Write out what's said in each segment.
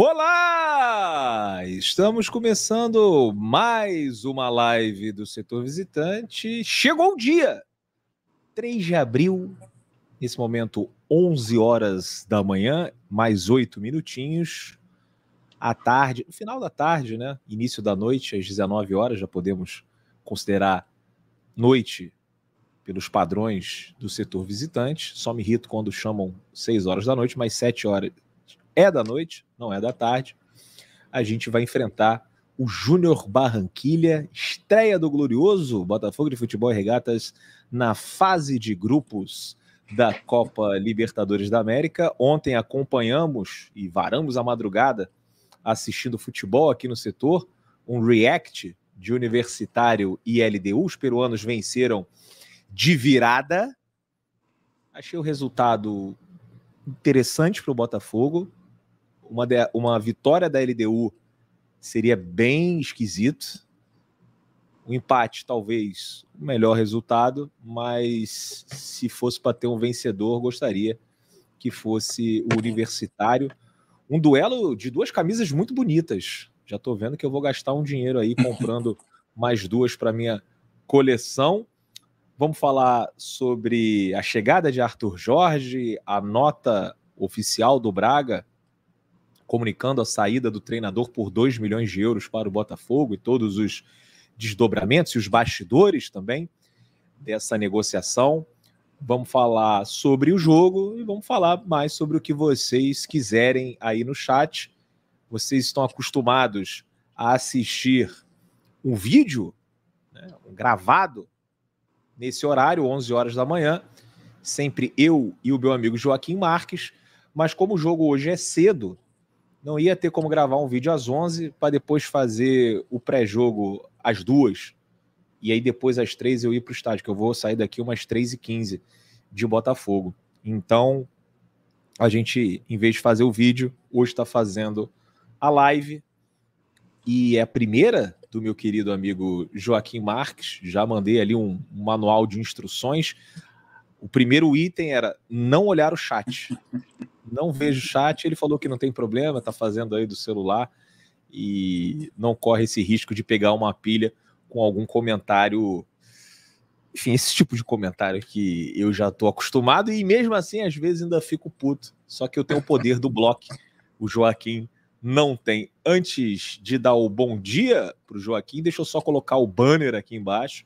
Olá! Estamos começando mais uma live do setor visitante. Chegou o dia! 3 de abril, nesse momento, 11 horas da manhã, mais 8 minutinhos. À tarde, no final da tarde, né? Início da noite, às 19 horas, já podemos considerar noite pelos padrões do setor visitante. Só me irrito quando chamam 6 horas da noite, mas 7 horas, é da noite, não é da tarde. A gente vai enfrentar o Júnior Barranquilha, estreia do glorioso Botafogo de Futebol e Regatas na fase de grupos da Copa Libertadores da América. Ontem acompanhamos e varamos a madrugada assistindo futebol aqui no setor, um react de Universitário e LDU. Os peruanos venceram de virada. Achei o resultado interessante para o Botafogo uma, de, uma vitória da LDU seria bem esquisito. O um empate, talvez, o melhor resultado, mas se fosse para ter um vencedor, gostaria que fosse o Universitário. Um duelo de duas camisas muito bonitas. Já estou vendo que eu vou gastar um dinheiro aí comprando mais duas para minha coleção. Vamos falar sobre a chegada de Arthur Jorge, a nota oficial do Braga comunicando a saída do treinador por 2 milhões de euros para o Botafogo e todos os desdobramentos e os bastidores também dessa negociação. Vamos falar sobre o jogo e vamos falar mais sobre o que vocês quiserem aí no chat. Vocês estão acostumados a assistir um vídeo né, um gravado nesse horário, 11 horas da manhã, sempre eu e o meu amigo Joaquim Marques. Mas como o jogo hoje é cedo, não ia ter como gravar um vídeo às 11 para depois fazer o pré-jogo às duas e aí depois às três eu ir para o estádio, que eu vou sair daqui umas três e quinze de Botafogo. Então, a gente, em vez de fazer o vídeo, hoje está fazendo a live e é a primeira do meu querido amigo Joaquim Marques. Já mandei ali um manual de instruções. O primeiro item era não olhar o chat não vejo chat. Ele falou que não tem problema, tá fazendo aí do celular e não corre esse risco de pegar uma pilha com algum comentário. Enfim, esse tipo de comentário que eu já tô acostumado e mesmo assim às vezes ainda fico puto. Só que eu tenho o poder do bloco. O Joaquim não tem. Antes de dar o bom dia para o Joaquim, deixa eu só colocar o banner aqui embaixo.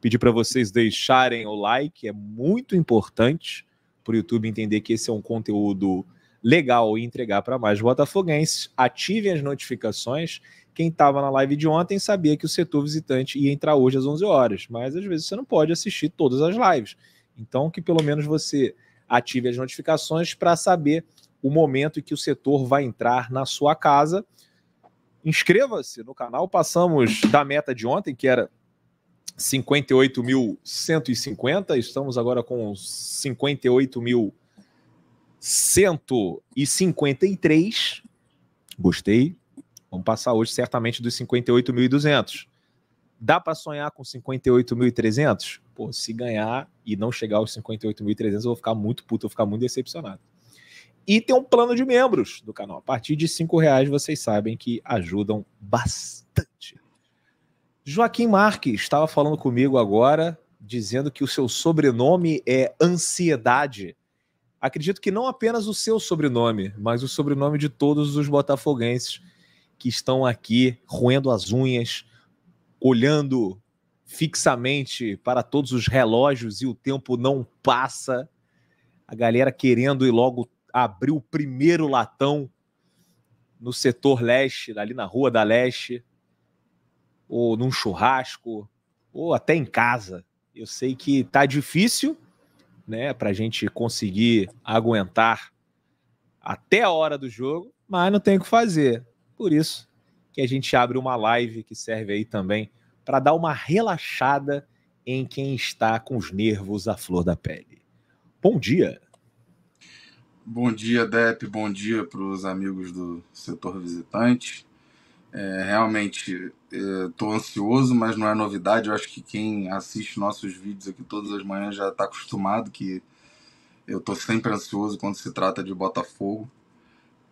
Pedir para vocês deixarem o like, é muito importante para o YouTube entender que esse é um conteúdo legal e entregar para mais botafoguenses. Ativem as notificações. Quem estava na live de ontem sabia que o setor visitante ia entrar hoje às 11 horas, mas às vezes você não pode assistir todas as lives. Então, que pelo menos você ative as notificações para saber o momento em que o setor vai entrar na sua casa. Inscreva-se no canal. Passamos da meta de ontem, que era 58.150, estamos agora com 58.153. Gostei. Vamos passar hoje certamente dos 58.200. Dá para sonhar com 58.300? Pô, se ganhar e não chegar aos 58.300, eu vou ficar muito puto, eu vou ficar muito decepcionado. E tem um plano de membros do canal. A partir de R$ reais, vocês sabem que ajudam bastante. Joaquim Marques estava falando comigo agora, dizendo que o seu sobrenome é Ansiedade. Acredito que não apenas o seu sobrenome, mas o sobrenome de todos os botafoguenses que estão aqui roendo as unhas, olhando fixamente para todos os relógios e o tempo não passa. A galera querendo e logo abrir o primeiro latão no setor leste, ali na Rua da Leste, ou num churrasco, ou até em casa. Eu sei que tá difícil, né, pra gente conseguir aguentar até a hora do jogo, mas não tem o que fazer. Por isso que a gente abre uma live que serve aí também para dar uma relaxada em quem está com os nervos à flor da pele. Bom dia. Bom dia, Dep. Bom dia para os amigos do setor visitante. É, realmente Estou é, ansioso, mas não é novidade. Eu acho que quem assiste nossos vídeos aqui todas as manhãs já está acostumado que eu estou sempre ansioso quando se trata de Botafogo.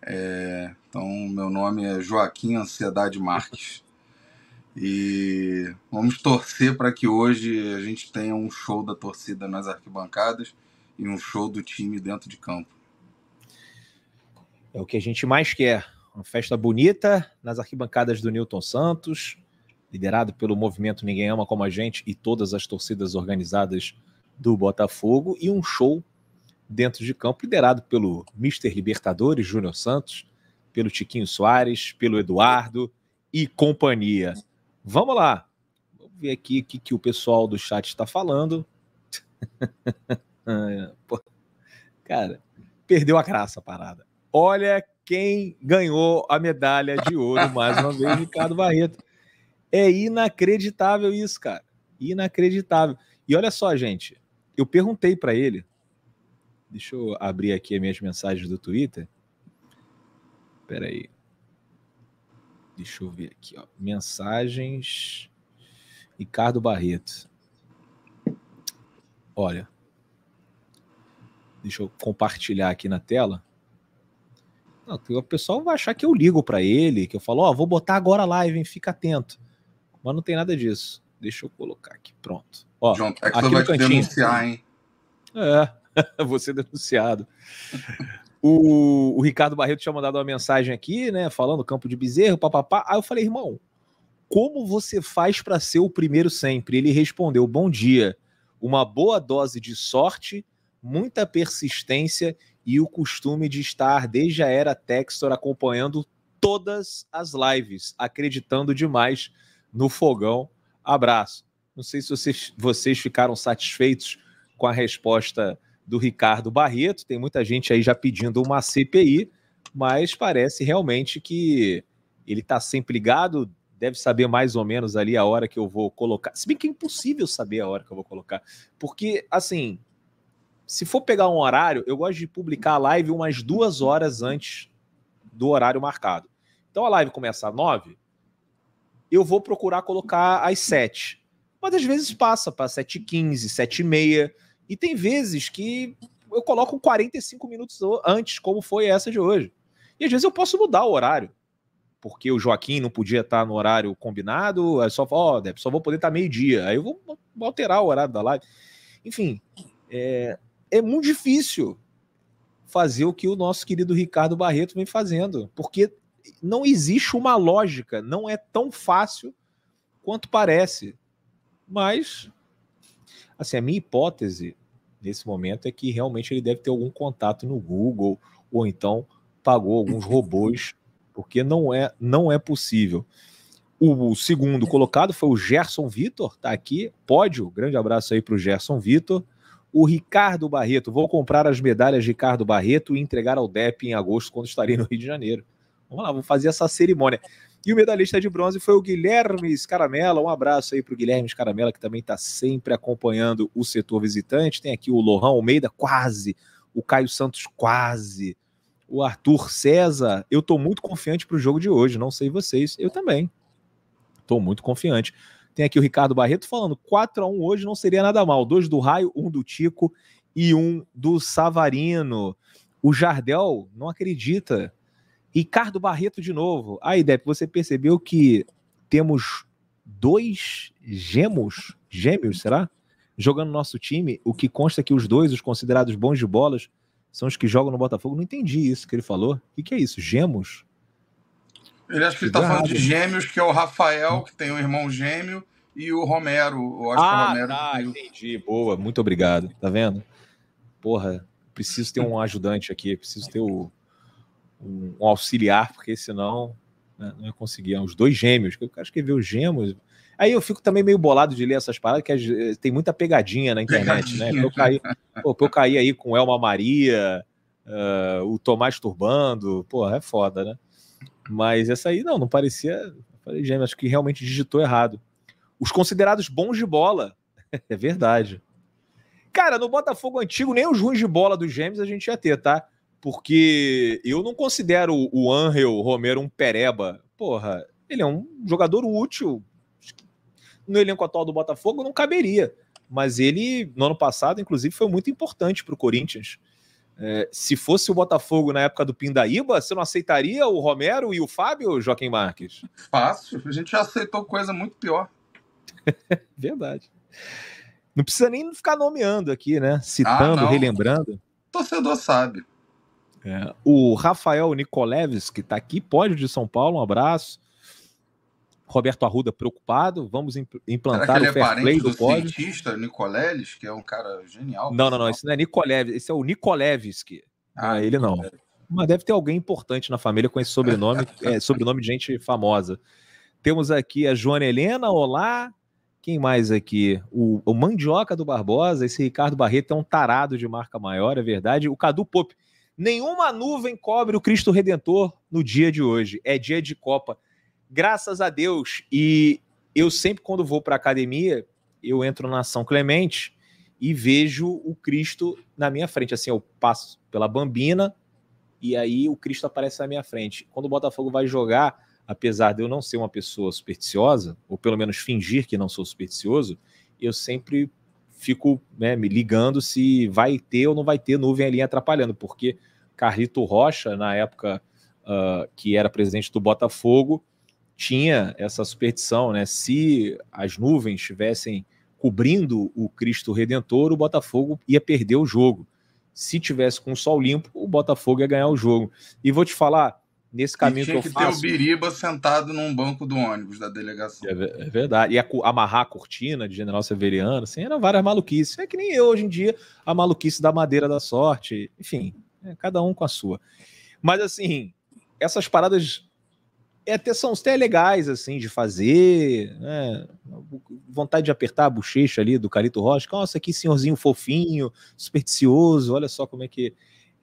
É, então, meu nome é Joaquim Ansiedade Marques. E vamos torcer para que hoje a gente tenha um show da torcida nas arquibancadas e um show do time dentro de campo. É o que a gente mais quer uma festa bonita nas arquibancadas do Newton Santos, liderado pelo movimento Ninguém Ama Como a Gente e todas as torcidas organizadas do Botafogo, e um show dentro de campo, liderado pelo Mister Libertadores, Júnior Santos, pelo Tiquinho Soares, pelo Eduardo e companhia. Vamos lá, vamos ver aqui o que, que o pessoal do chat está falando. Cara, perdeu a graça a parada. Olha quem ganhou a medalha de ouro mais uma vez, Ricardo Barreto. É inacreditável isso, cara. Inacreditável. E olha só, gente, eu perguntei para ele. Deixa eu abrir aqui as minhas mensagens do Twitter. Peraí. Deixa eu ver aqui, ó. Mensagens. Ricardo Barreto. Olha. Deixa eu compartilhar aqui na tela. Não, o pessoal vai achar que eu ligo para ele, que eu falo, ó, oh, vou botar agora a live, hein? fica atento. Mas não tem nada disso. Deixa eu colocar aqui, pronto. Ó, João Textor é vai cantinho. te denunciar, hein? É, vou ser denunciado. o, o, Ricardo Barreto tinha mandado uma mensagem aqui, né, falando campo de bezerro, papapá. Aí eu falei, irmão, como você faz para ser o primeiro sempre? Ele respondeu, bom dia, uma boa dose de sorte, muita persistência e o costume de estar desde a era Textor acompanhando todas as lives, acreditando demais no fogão. Abraço. Não sei se vocês, vocês ficaram satisfeitos com a resposta do Ricardo Barreto. Tem muita gente aí já pedindo uma CPI, mas parece realmente que ele está sempre ligado, deve saber mais ou menos ali a hora que eu vou colocar. Se bem que é impossível saber a hora que eu vou colocar, porque assim se for pegar um horário, eu gosto de publicar a live umas duas horas antes do horário marcado. Então a live começa às nove, eu vou procurar colocar às sete. Mas às vezes passa para sete e quinze, sete e meia. E tem vezes que eu coloco 45 minutos antes, como foi essa de hoje. E às vezes eu posso mudar o horário. Porque o Joaquim não podia estar no horário combinado, aí só fala, ó, oh, só vou poder estar meio-dia. Aí eu vou alterar o horário da live. Enfim, é, é muito difícil fazer o que o nosso querido Ricardo Barreto vem fazendo, porque não existe uma lógica, não é tão fácil quanto parece. Mas, assim, a minha hipótese nesse momento é que realmente ele deve ter algum contato no Google ou então pagou alguns robôs, porque não é não é possível. O, segundo colocado foi o Gerson Vitor, tá aqui, pódio. Grande abraço aí para o Gerson Vitor o Ricardo Barreto. Vou comprar as medalhas de Ricardo Barreto e entregar ao DEP em agosto, quando estarei no Rio de Janeiro. Vamos lá, vou fazer essa cerimônia. E o medalhista de bronze foi o Guilherme Scaramella. Um abraço aí para o Guilherme Scaramella, que também está sempre acompanhando o setor visitante. Tem aqui o Lohan Almeida, quase. O Caio Santos, quase. O Arthur César, eu estou muito confiante para o jogo de hoje. Não sei vocês, eu também. Estou muito confiante. Tem aqui o Ricardo Barreto falando: 4 a 1 hoje não seria nada mal. Dois do Raio, um do Tico e um do Savarino. O Jardel não acredita. Ricardo Barreto de novo. Aí, Depp, você percebeu que temos dois gêmeos? Gêmeos, será? Jogando nosso time, o que consta que os dois, os considerados bons de bolas, são os que jogam no Botafogo. Não entendi isso que ele falou. O que, que é isso? Gêmeos? Ele acha que ele tá falando de gêmeos, que é o Rafael, que tem um irmão gêmeo, e o Romero. Eu acho ah, que o ah, Romero tá, entendi. Boa, muito obrigado. Tá vendo? Porra, preciso ter um ajudante aqui, preciso ter o, um, um auxiliar, porque senão né, não ia conseguir. É os dois gêmeos, que eu acho que ver os gêmeos. Aí eu fico também meio bolado de ler essas paradas, que eh, tem muita pegadinha na internet, né? pegadinha. né? Pra eu, cair, pô, pra eu cair aí com Elma Maria, uh, o Tomás Turbando, porra, é foda, né? Mas essa aí não, não parecia. Falei, gêmeo, acho que realmente digitou errado. Os considerados bons de bola. é verdade. Cara, no Botafogo antigo, nem os ruins de bola dos gêmeos a gente ia ter, tá? Porque eu não considero o Angel Romero um pereba. Porra, ele é um jogador útil. No elenco atual do Botafogo não caberia. Mas ele, no ano passado, inclusive, foi muito importante para o Corinthians. É, se fosse o Botafogo na época do Pindaíba, você não aceitaria o Romero e o Fábio, Joaquim Marques? Fácil, a gente já aceitou coisa muito pior. Verdade. Não precisa nem ficar nomeando aqui, né? Citando, ah, relembrando. O torcedor sabe. É. O Rafael Nicoleves, que está aqui, pode de São Paulo, um abraço. Roberto Arruda preocupado, vamos implantar o é fair é play do, do cientista Nicoleles, que é um cara genial. Não, não, não, esse não é Nicoleves, esse é o Nicolevski. Ah, não é ele não. Mas deve ter alguém importante na família com esse sobrenome, é, sobrenome de gente famosa. Temos aqui a Joana Helena, olá. Quem mais aqui? O, o Mandioca do Barbosa, esse Ricardo Barreto é um tarado de marca maior, é verdade. O Cadu Pop. Nenhuma nuvem cobre o Cristo Redentor no dia de hoje. É dia de Copa graças a Deus. E eu sempre, quando vou para a academia, eu entro na São Clemente e vejo o Cristo na minha frente. Assim, eu passo pela Bambina e aí o Cristo aparece na minha frente. Quando o Botafogo vai jogar, apesar de eu não ser uma pessoa supersticiosa, ou pelo menos fingir que não sou supersticioso, eu sempre fico né, me ligando se vai ter ou não vai ter nuvem ali atrapalhando, porque Carlito Rocha, na época uh, que era presidente do Botafogo, tinha essa superstição, né? Se as nuvens estivessem cobrindo o Cristo Redentor, o Botafogo ia perder o jogo. Se tivesse com o sol limpo, o Botafogo ia ganhar o jogo. E vou te falar, nesse caminho que, eu que faço. Ter o Biriba sentado num banco do ônibus da delegação. É, é verdade. E a, amarrar a cortina de General Severiano, assim, eram várias maluquices. É que nem eu hoje em dia, a maluquice da madeira da sorte. Enfim, é, cada um com a sua. Mas assim, essas paradas até são até legais, assim, de fazer, né? Vontade de apertar a bochecha ali do Carito Rocha. Nossa, que senhorzinho fofinho, supersticioso, olha só como é que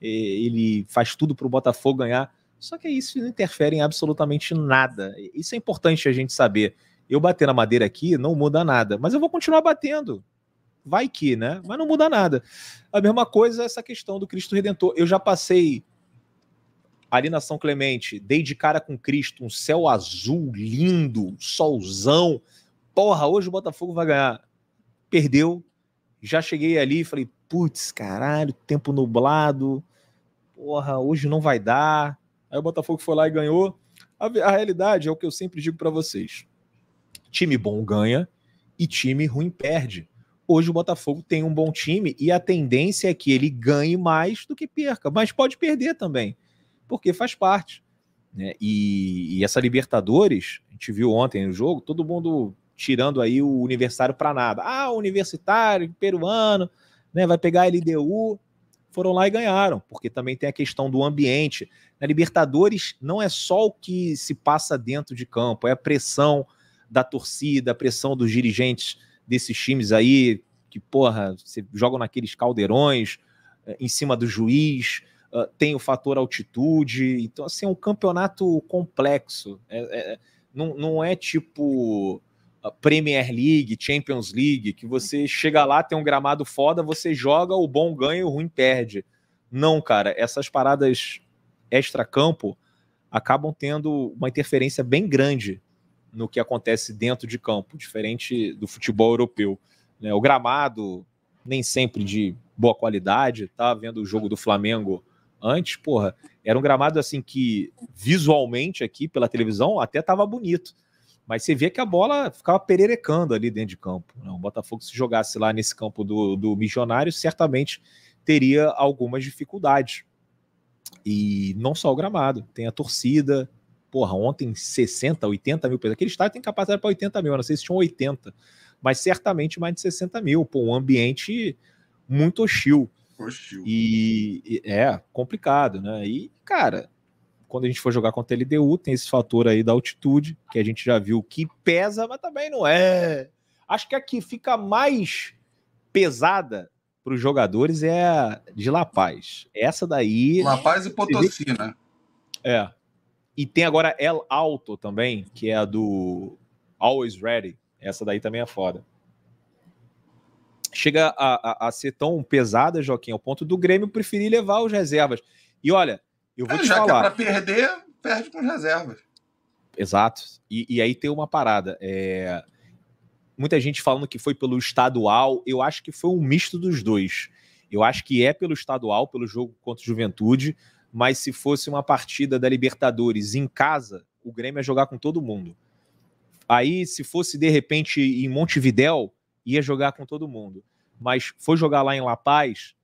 eh, ele faz tudo para o Botafogo ganhar. Só que isso não interfere em absolutamente nada. Isso é importante a gente saber. Eu bater na madeira aqui não muda nada, mas eu vou continuar batendo. Vai que, né? Mas não muda nada. A mesma coisa essa questão do Cristo Redentor. Eu já passei ali na São Clemente, dei de cara com Cristo, um céu azul lindo, solzão. Porra, hoje o Botafogo vai ganhar. Perdeu. Já cheguei ali e falei, putz, caralho, tempo nublado. Porra, hoje não vai dar. Aí o Botafogo foi lá e ganhou. A, a realidade é o que eu sempre digo para vocês. Time bom ganha e time ruim perde hoje o Botafogo tem um bom time e a tendência é que ele ganhe mais do que perca, mas pode perder também porque faz parte. Né? E, e, essa Libertadores, a gente viu ontem no jogo, todo mundo tirando aí o universitário para nada. Ah, universitário, peruano, né? vai pegar a LDU. Foram lá e ganharam, porque também tem a questão do ambiente. Na Libertadores, não é só o que se passa dentro de campo, é a pressão da torcida, a pressão dos dirigentes desses times aí, que, porra, jogam naqueles caldeirões, eh, em cima do juiz, ah, tem o fator altitude. Então, assim, é um campeonato complexo. É, é, é não, não é tipo ah, Premier League, Champions League, que você chega lá, tem um gramado foda, você joga, o bom ganha, o ruim perde. Não, cara, essas paradas extra-campo acabam tendo uma interferência bem grande no que acontece dentro de campo, diferente do futebol europeu. Né? O gramado nem sempre de boa qualidade, tá vendo o jogo do Flamengo Antes, porra, era um gramado assim que visualmente aqui pela televisão até tava bonito. Mas você vê que a bola ficava pererecando ali dentro de campo. Né? O Botafogo, se jogasse lá nesse campo do, do Missionário, certamente teria algumas dificuldades. E não só o gramado, tem a torcida. Porra, ontem 60, 80 mil pessoas. Aquele estádio tem capacidade para 80 mil, eu não sei se tinham 80, mas certamente mais de 60 mil. Pô, um ambiente muito hostil. E é complicado, né? E, cara, quando a gente for jogar contra a LDU, tem esse fator aí da altitude, que a gente já viu que pesa, mas também não é. Acho que a que fica mais pesada para os jogadores é a de La Paz. Essa daí. La Paz e Potosí, né? É. E tem agora El Alto também, que é a do Always Ready. Essa daí também é foda chega a, a, a, ser tão pesada, Joaquim, ao ponto do Grêmio preferir levar os reservas. E olha, eu vou é, te já falar. Já que é para perder, perde com as reservas. Exato. E, e aí tem uma parada. É... Muita gente falando que foi pelo estadual. Eu acho que foi um misto dos dois. Eu acho que é pelo estadual, pelo jogo contra o Juventude, mas se fosse uma partida da Libertadores em casa, o Grêmio ia jogar com todo mundo. Aí, se fosse de repente em Montevidéu, ia jogar com todo mundo. Mas foi jogar lá em La Paz,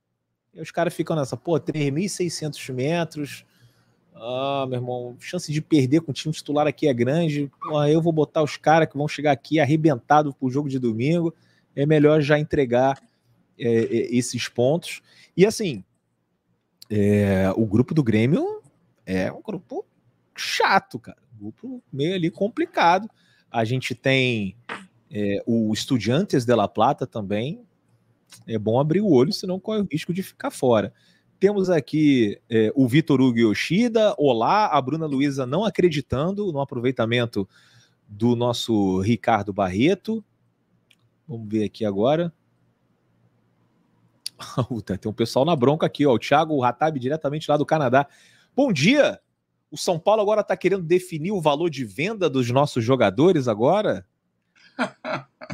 e os caras ficam nessa, pô, 3.600 metros. Ah, meu irmão, chance de perder com o time titular aqui é grande. Pô, eu vou botar os caras que vão chegar aqui arrebentado pro jogo de domingo. É melhor já entregar é, é, esses pontos. E assim, é, o grupo do Grêmio é um grupo chato, cara. Um grupo meio ali complicado. A gente tem é, o Estudiantes de La Plata também é bom abrir o olho, senão corre o risco de ficar fora. Temos aqui é, o Vitor Hugo Yoshida, olá, a Bruna Luiza não acreditando no aproveitamento do nosso Ricardo Barreto. Vamos ver aqui agora. Tem um pessoal na bronca aqui, ó, o Thiago Ratab, diretamente lá do Canadá. Bom dia! O São Paulo agora está querendo definir o valor de venda dos nossos jogadores agora?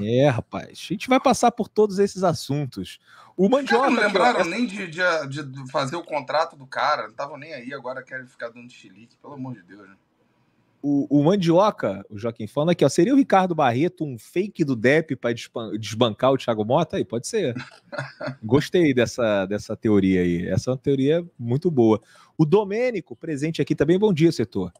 É, rapaz. A gente vai passar por todos esses assuntos. O Mandioca. Não lembraram que... nem de, de, de, fazer o contrato do cara. Não estavam nem aí, agora querem ficar dando chilique, pelo amor de Deus, né? O, o Mandioca, o Joaquim falando aqui, ó, seria o Ricardo Barreto um fake do DEP para desbancar o Thiago Mota? Aí pode ser. Gostei dessa, dessa teoria aí. Essa é uma teoria muito boa. O Domênico, presente aqui também, bom dia, setor.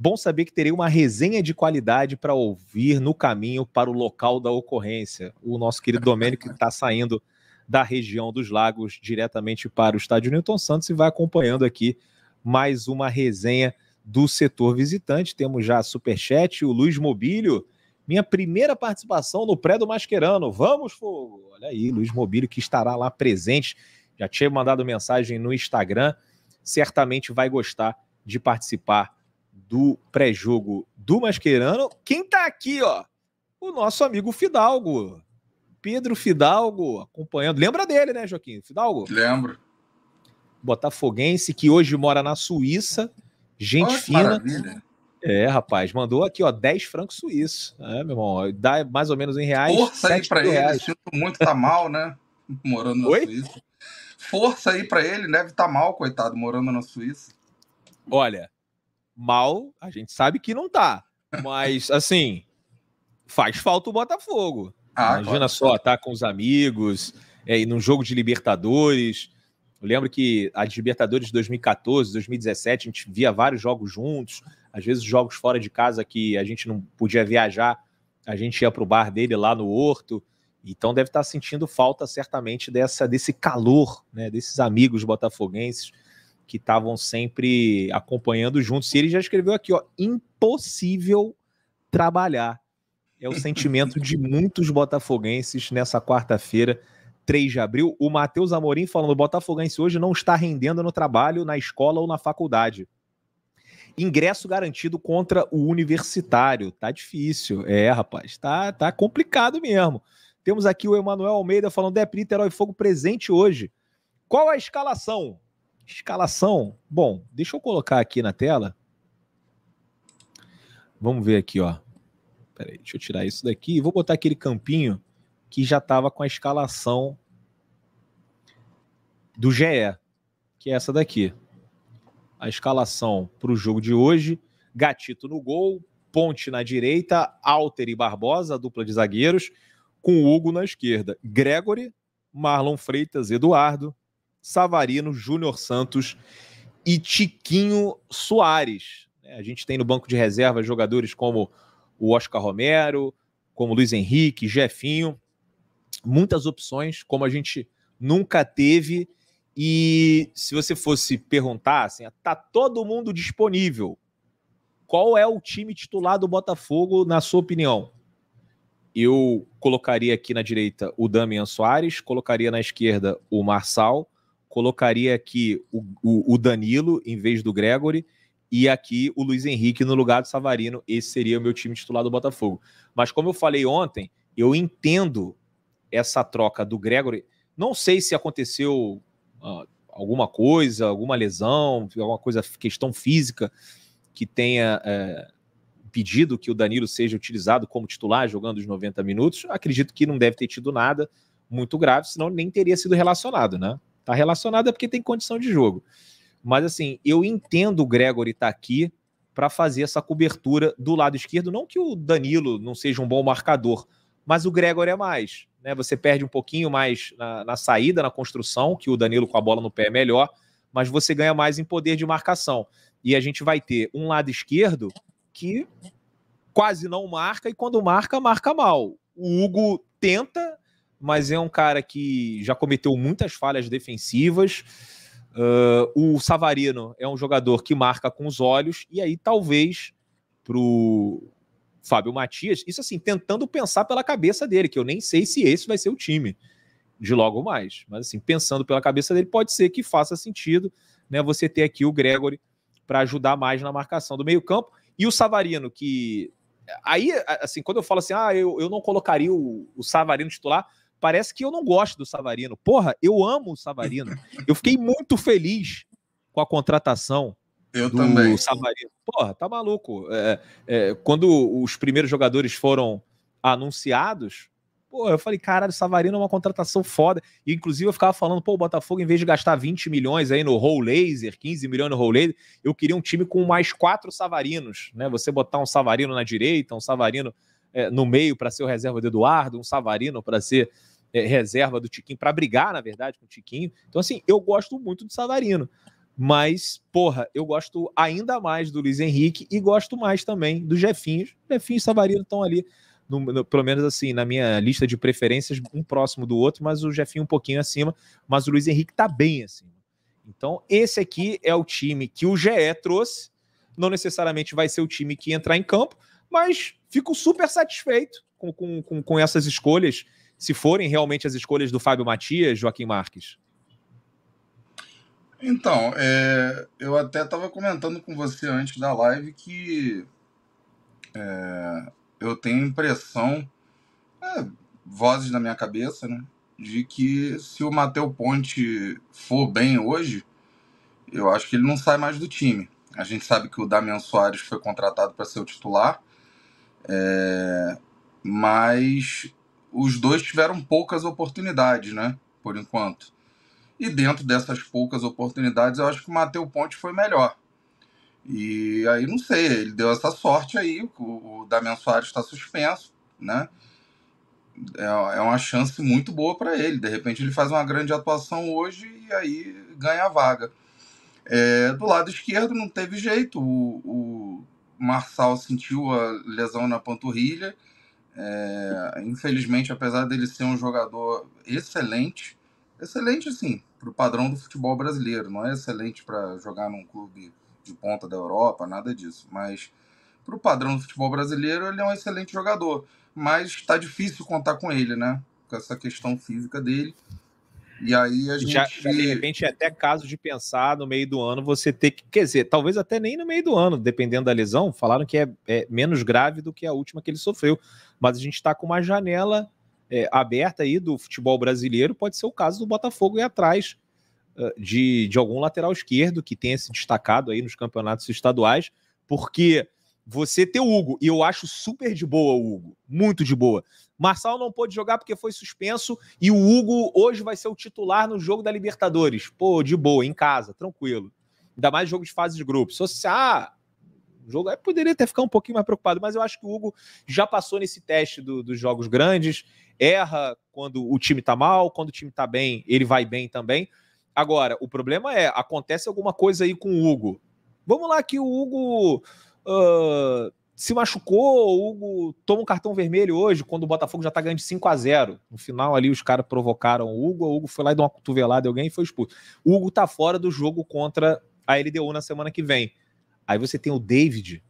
Bom saber que terei uma resenha de qualidade para ouvir no caminho para o local da ocorrência. O nosso querido Domênico está saindo da região dos lagos diretamente para o estádio Newton Santos e vai acompanhando aqui mais uma resenha do setor visitante. Temos já superchat, o Luiz Mobílio, minha primeira participação no pré do Mascherano. Vamos, fogo! Olha aí, Luiz Mobílio que estará lá presente. Já tinha mandado mensagem no Instagram, certamente vai gostar de participar do pré-jogo do Mascherano. Quem está aqui, ó? O nosso amigo Fidalgo. Pedro Fidalgo acompanhando. Lembra dele, né, Joaquim? Fidalgo? Lembro. Botafoguense, que hoje mora na Suíça. Gente fina. Maravilha. É, rapaz, mandou aqui, ó, 10 francos suíços. É, meu irmão, dá mais ou menos em reais. Força aí pra reais. ele, sinto muito, tá mal, né? Morando na Oi? Suíça. Força aí pra ele, deve tá mal, coitado, morando na Suíça. Olha, mal, a gente sabe que não tá. Mas, assim, faz falta o Botafogo. Ah, Imagina agora. só, tá com os amigos, é, num jogo de Libertadores. Eu lembro que a de Libertadores de 2014, 2017, a gente via vários jogos juntos. Às vezes, jogos fora de casa que a gente não podia viajar, a gente ia pro bar dele lá no Horto. Então deve estar tá sentindo falta certamente dessa desse calor, né, desses amigos botafoguenses que estavam sempre acompanhando juntos. E ele já escreveu aqui, ó, impossível trabalhar. É o sentimento de muitos botafoguenses nessa quarta-feira, 3 de abril. O Matheus Amorim falando, o botafoguense hoje não está rendendo no trabalho, na escola ou na faculdade. Ingresso garantido contra o universitário. Tá difícil. É, rapaz, tá, tá complicado mesmo. Temos aqui o Emanuel Almeida falando, Dep, é, Terói Fogo presente hoje. Qual a escalação? Escalação. Bom, deixa eu colocar aqui na tela. Vamos ver aqui, ó. Peraí, deixa eu tirar isso daqui e vou botar aquele campinho que já estava com a escalação do GE, que é essa daqui. A escalação para o jogo de hoje: Gatito no gol, Ponte na direita, Alter e Barbosa, a dupla de zagueiros, com Hugo na esquerda, Gregory, Marlon Freitas, Eduardo, Savarino, Júnior Santos e Tiquinho Soares. É, a gente tem no banco de reserva jogadores como o Oscar Romero, como Luiz Henrique, Jefinho. Muitas opções, como a gente nunca teve. E se você fosse perguntar, assim, tá todo mundo disponível. Qual é o time titular do Botafogo, na sua opinião? Eu colocaria aqui na direita o Damian Soares, colocaria na esquerda o Marçal, colocaria aqui o, o, o Danilo em vez do Gregory e aqui o Luiz Henrique no lugar do Savarino. Esse seria o meu time titular do Botafogo. Mas como eu falei ontem, eu entendo essa troca do Gregory. Não sei se aconteceu uh, alguma coisa, alguma lesão, alguma coisa, questão física que tenha uh, é, pedido que o Danilo seja utilizado como titular jogando os 90 minutos. Acredito que não deve ter tido nada muito grave, senão nem teria sido relacionado, né? Tá relacionado é porque tem condição de jogo. Mas assim, eu entendo o Gregory estar tá aqui para fazer essa cobertura do lado esquerdo. Não que o Danilo não seja um bom marcador, mas o Gregory é mais. Né? Você perde um pouquinho mais na, na saída, na construção, que o Danilo com a bola no pé é melhor, mas você ganha mais em poder de marcação. E a gente vai ter um lado esquerdo que quase não marca, e quando marca, marca mal. O Hugo tenta, mas é um cara que já cometeu muitas falhas defensivas. Uh, o Savarino é um jogador que marca com os olhos, e aí talvez para o Fábio Matias, isso assim, tentando pensar pela cabeça dele, que eu nem sei se esse vai ser o time de logo mais, mas assim, pensando pela cabeça dele, pode ser que faça sentido né, você ter aqui o Gregory para ajudar mais na marcação do meio-campo. E o Savarino, que. Aí, assim, quando eu falo assim, ah, eu, eu não colocaria o, o Savarino titular, parece que eu não gosto do Savarino. Porra, eu amo o Savarino. Eu fiquei muito feliz com a contratação eu do também. Savarino. Porra, tá maluco. É, é, quando os primeiros jogadores foram anunciados, pô, eu falei, caralho, o Savarino é uma contratação foda. E, inclusive eu ficava falando, pô, o Botafogo, em vez de gastar 20 milhões aí no roll laser, 15 milhões no roll laser, eu queria um time com mais quatro Savarinos, né? Você botar um Savarino na direita, um Savarino é, no meio para ser o reserva do Eduardo, um Savarino para ser é, reserva do Tiquinho, para brigar, na verdade, com o Tiquinho. Então, assim, eu gosto muito do Savarino. Mas, porra, eu gosto ainda mais do Luiz Henrique e gosto mais também do Jefinho. Jefinho e Savarino estão ali, no, no, pelo menos assim, na minha lista de preferências, um próximo do outro, mas o Jefinho um pouquinho acima. Mas o Luiz Henrique tá bem acima. Então, esse aqui é o time que o GE trouxe. Não necessariamente vai ser o time que entrar em campo, mas fico super satisfeito com, com, com, com essas escolhas se forem realmente as escolhas do Fábio Matias, Joaquim Marques? Então, é, eu até estava comentando com você antes da live que é, eu tenho impressão, é, vozes na minha cabeça, né, de que se o Matheus Ponte for bem hoje, eu acho que ele não sai mais do time. A gente sabe que o Damian Soares foi contratado para ser o titular, é, mas os dois tiveram poucas oportunidades, né? Por enquanto. E dentro dessas poucas oportunidades, eu acho que o Matheus Ponte foi melhor. E aí, não sei, ele deu essa sorte aí, o, o Damian Soares está suspenso, né? É, é uma chance muito boa para ele. De repente, ele faz uma grande atuação hoje e aí ganha a vaga. É, do lado esquerdo, não teve jeito. O, o Marçal sentiu a lesão na panturrilha é, infelizmente, apesar dele ser um jogador excelente, excelente assim, para o padrão do futebol brasileiro, não é excelente para jogar num clube de ponta da Europa, nada disso, mas para o padrão do futebol brasileiro, ele é um excelente jogador, mas está difícil contar com ele, né? Com essa questão física dele. E aí a gente. Já, já de repente, é até caso de pensar no meio do ano você ter que. Quer dizer, talvez até nem no meio do ano, dependendo da lesão. Falaram que é, é menos grave do que a última que ele sofreu. Mas a gente está com uma janela é, aberta aí do futebol brasileiro. Pode ser o caso do Botafogo ir atrás uh, de, de algum lateral esquerdo que tenha se destacado aí nos campeonatos estaduais, porque você ter o Hugo, e eu acho super de boa o Hugo, muito de boa. Marçal não pôde jogar porque foi suspenso e o Hugo hoje vai ser o titular no jogo da Libertadores. Pô, de boa, em casa, tranquilo. Ainda mais jogo de fase de grupo. Se você, ah, o jogo, aí poderia até ficar um pouquinho mais preocupado, mas eu acho que o Hugo já passou nesse teste do, dos jogos grandes, erra quando o time tá mal, quando o time tá bem, ele vai bem também. Agora, o problema é, acontece alguma coisa aí com o Hugo. Vamos lá que o Hugo uh, se machucou, o Hugo toma um cartão vermelho hoje, quando o Botafogo já tá ganhando de 5 a 0 No final ali, os caras provocaram o Hugo, o Hugo foi lá e deu uma cotovelada em alguém e foi expulso. O Hugo tá fora do jogo contra a LDU na semana que vem. Aí você tem o David.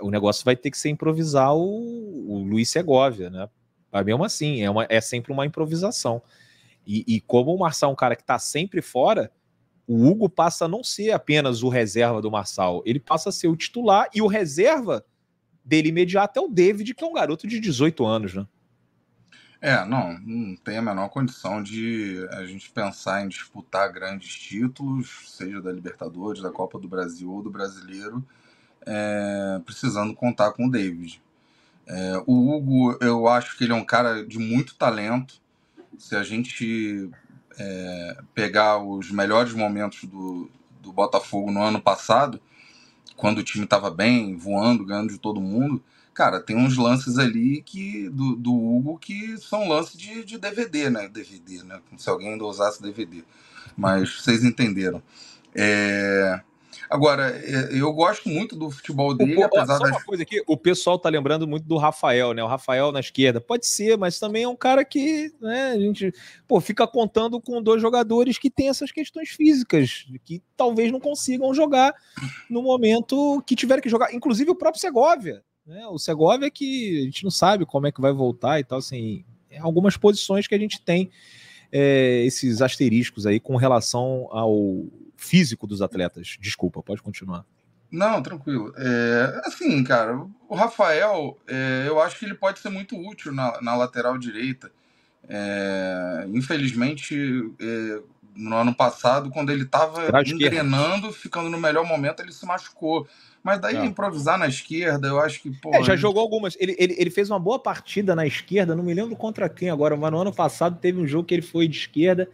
O negócio vai ter que ser improvisar o, o Luiz Segovia, né? Mas mesmo assim, é, uma, é sempre uma improvisação. E, e como o Marçal é um cara que tá sempre fora, o Hugo passa a não ser apenas o reserva do Marçal, ele passa a ser o titular e o reserva dele imediato é o David, que é um garoto de 18 anos, né? É, não, não tem a menor condição de a gente pensar em disputar grandes títulos, seja da Libertadores, da Copa do Brasil ou do Brasileiro, é, precisando contar com o David. É, o Hugo, eu acho que ele é um cara de muito talento. Se a gente é, pegar os melhores momentos do, do Botafogo no ano passado, quando o time estava bem, voando, ganhando de todo mundo, cara, tem uns lances ali que do, do Hugo que são lances de, de DVD, né? DVD, né? Como se alguém ainda usasse DVD. Mas vocês entenderam. É... Agora, é, eu gosto muito do futebol dele, o, apesar só uma coisa aqui, o pessoal tá lembrando muito do Rafael, né? O Rafael na esquerda. Pode ser, mas também é um cara que, né, a gente, pô, fica contando com dois jogadores que têm essas questões físicas, que talvez não consigam jogar no momento que tiver que jogar. Inclusive o próprio Segovia, né? O Segovia é que a gente não sabe como é que vai voltar e tal, assim, é algumas posições que a gente tem é, esses asteriscos aí com relação ao físico dos atletas. Desculpa, pode continuar. Não, tranquilo. É, assim, cara, o Rafael, é, eu acho que ele pode ser muito útil na, na lateral direita. É, infelizmente, é, no ano passado, quando ele estava engrenando, ficando no melhor momento, ele se machucou. Mas daí é. improvisar na esquerda, eu acho que. Pô, é, já jogou algumas. Ele, ele, ele, fez uma boa partida na esquerda, não me lembro contra quem agora, mas no ano passado teve um jogo que ele foi de esquerda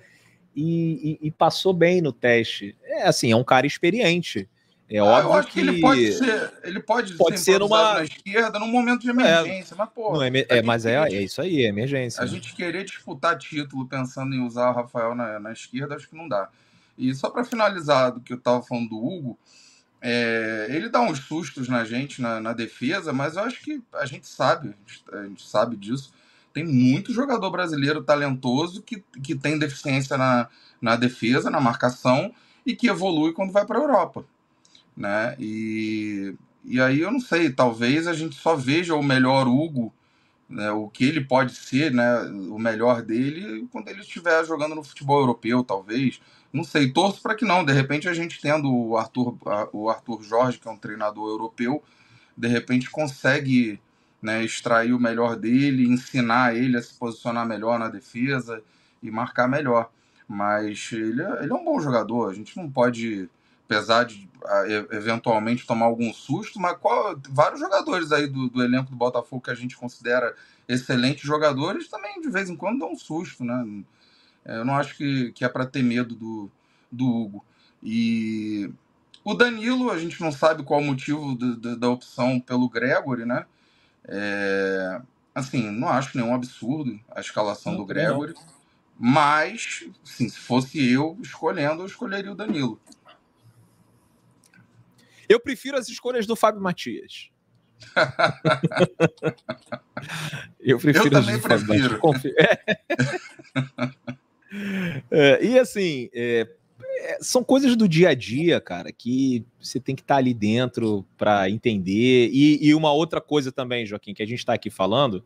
e, e, e passou bem no teste. É assim, é um cara experiente. É ah, óbvio eu acho que, que, ele pode ser, ele pode, pode ser, ser uma na esquerda num momento de é. emergência, é, mas porra, Não, é, é mas é, é isso aí, é emergência. A né? gente querer disputar título pensando em usar o Rafael na, na esquerda, acho que não dá. E só para finalizar do que eu tava falando do Hugo, é, ele dá uns sustos na gente na, na, defesa, mas eu acho que a gente sabe, a gente sabe disso. Tem muito jogador brasileiro talentoso que, que tem deficiência na, na defesa, na marcação e que evolui quando vai para a Europa né? E, e aí eu não sei, talvez a gente só veja o melhor Hugo, né, o que ele pode ser, né, o melhor dele, quando ele estiver jogando no futebol europeu, talvez. Não sei, torço para que não. De repente a gente tendo o Arthur, o Arthur Jorge, que é um treinador europeu, de repente consegue né, extrair o melhor dele, ensinar ele a se posicionar melhor na defesa e marcar melhor. Mas ele, é, ele é um bom jogador, a gente não pode apesar de eventualmente tomar algum susto, mas qual, vários jogadores aí do, do, elenco do Botafogo que a gente considera excelentes jogadores também de vez em quando dão um susto, né? É, eu não acho que, que é para ter medo do, do Hugo. E o Danilo, a gente não sabe qual o motivo do, do, da opção pelo Gregory, né? É, assim, não acho nenhum absurdo a escalação do Gregory, mas assim, se fosse eu escolhendo, eu escolheria o Danilo. Eu prefiro as escolhas do Fábio Matias. eu prefiro eu também as também prefiro. Confi... É. é, e assim, é, é, são coisas do dia a dia, cara, que você tem que estar tá ali dentro para entender. E, e, uma outra coisa também, Joaquim, que a gente está aqui falando,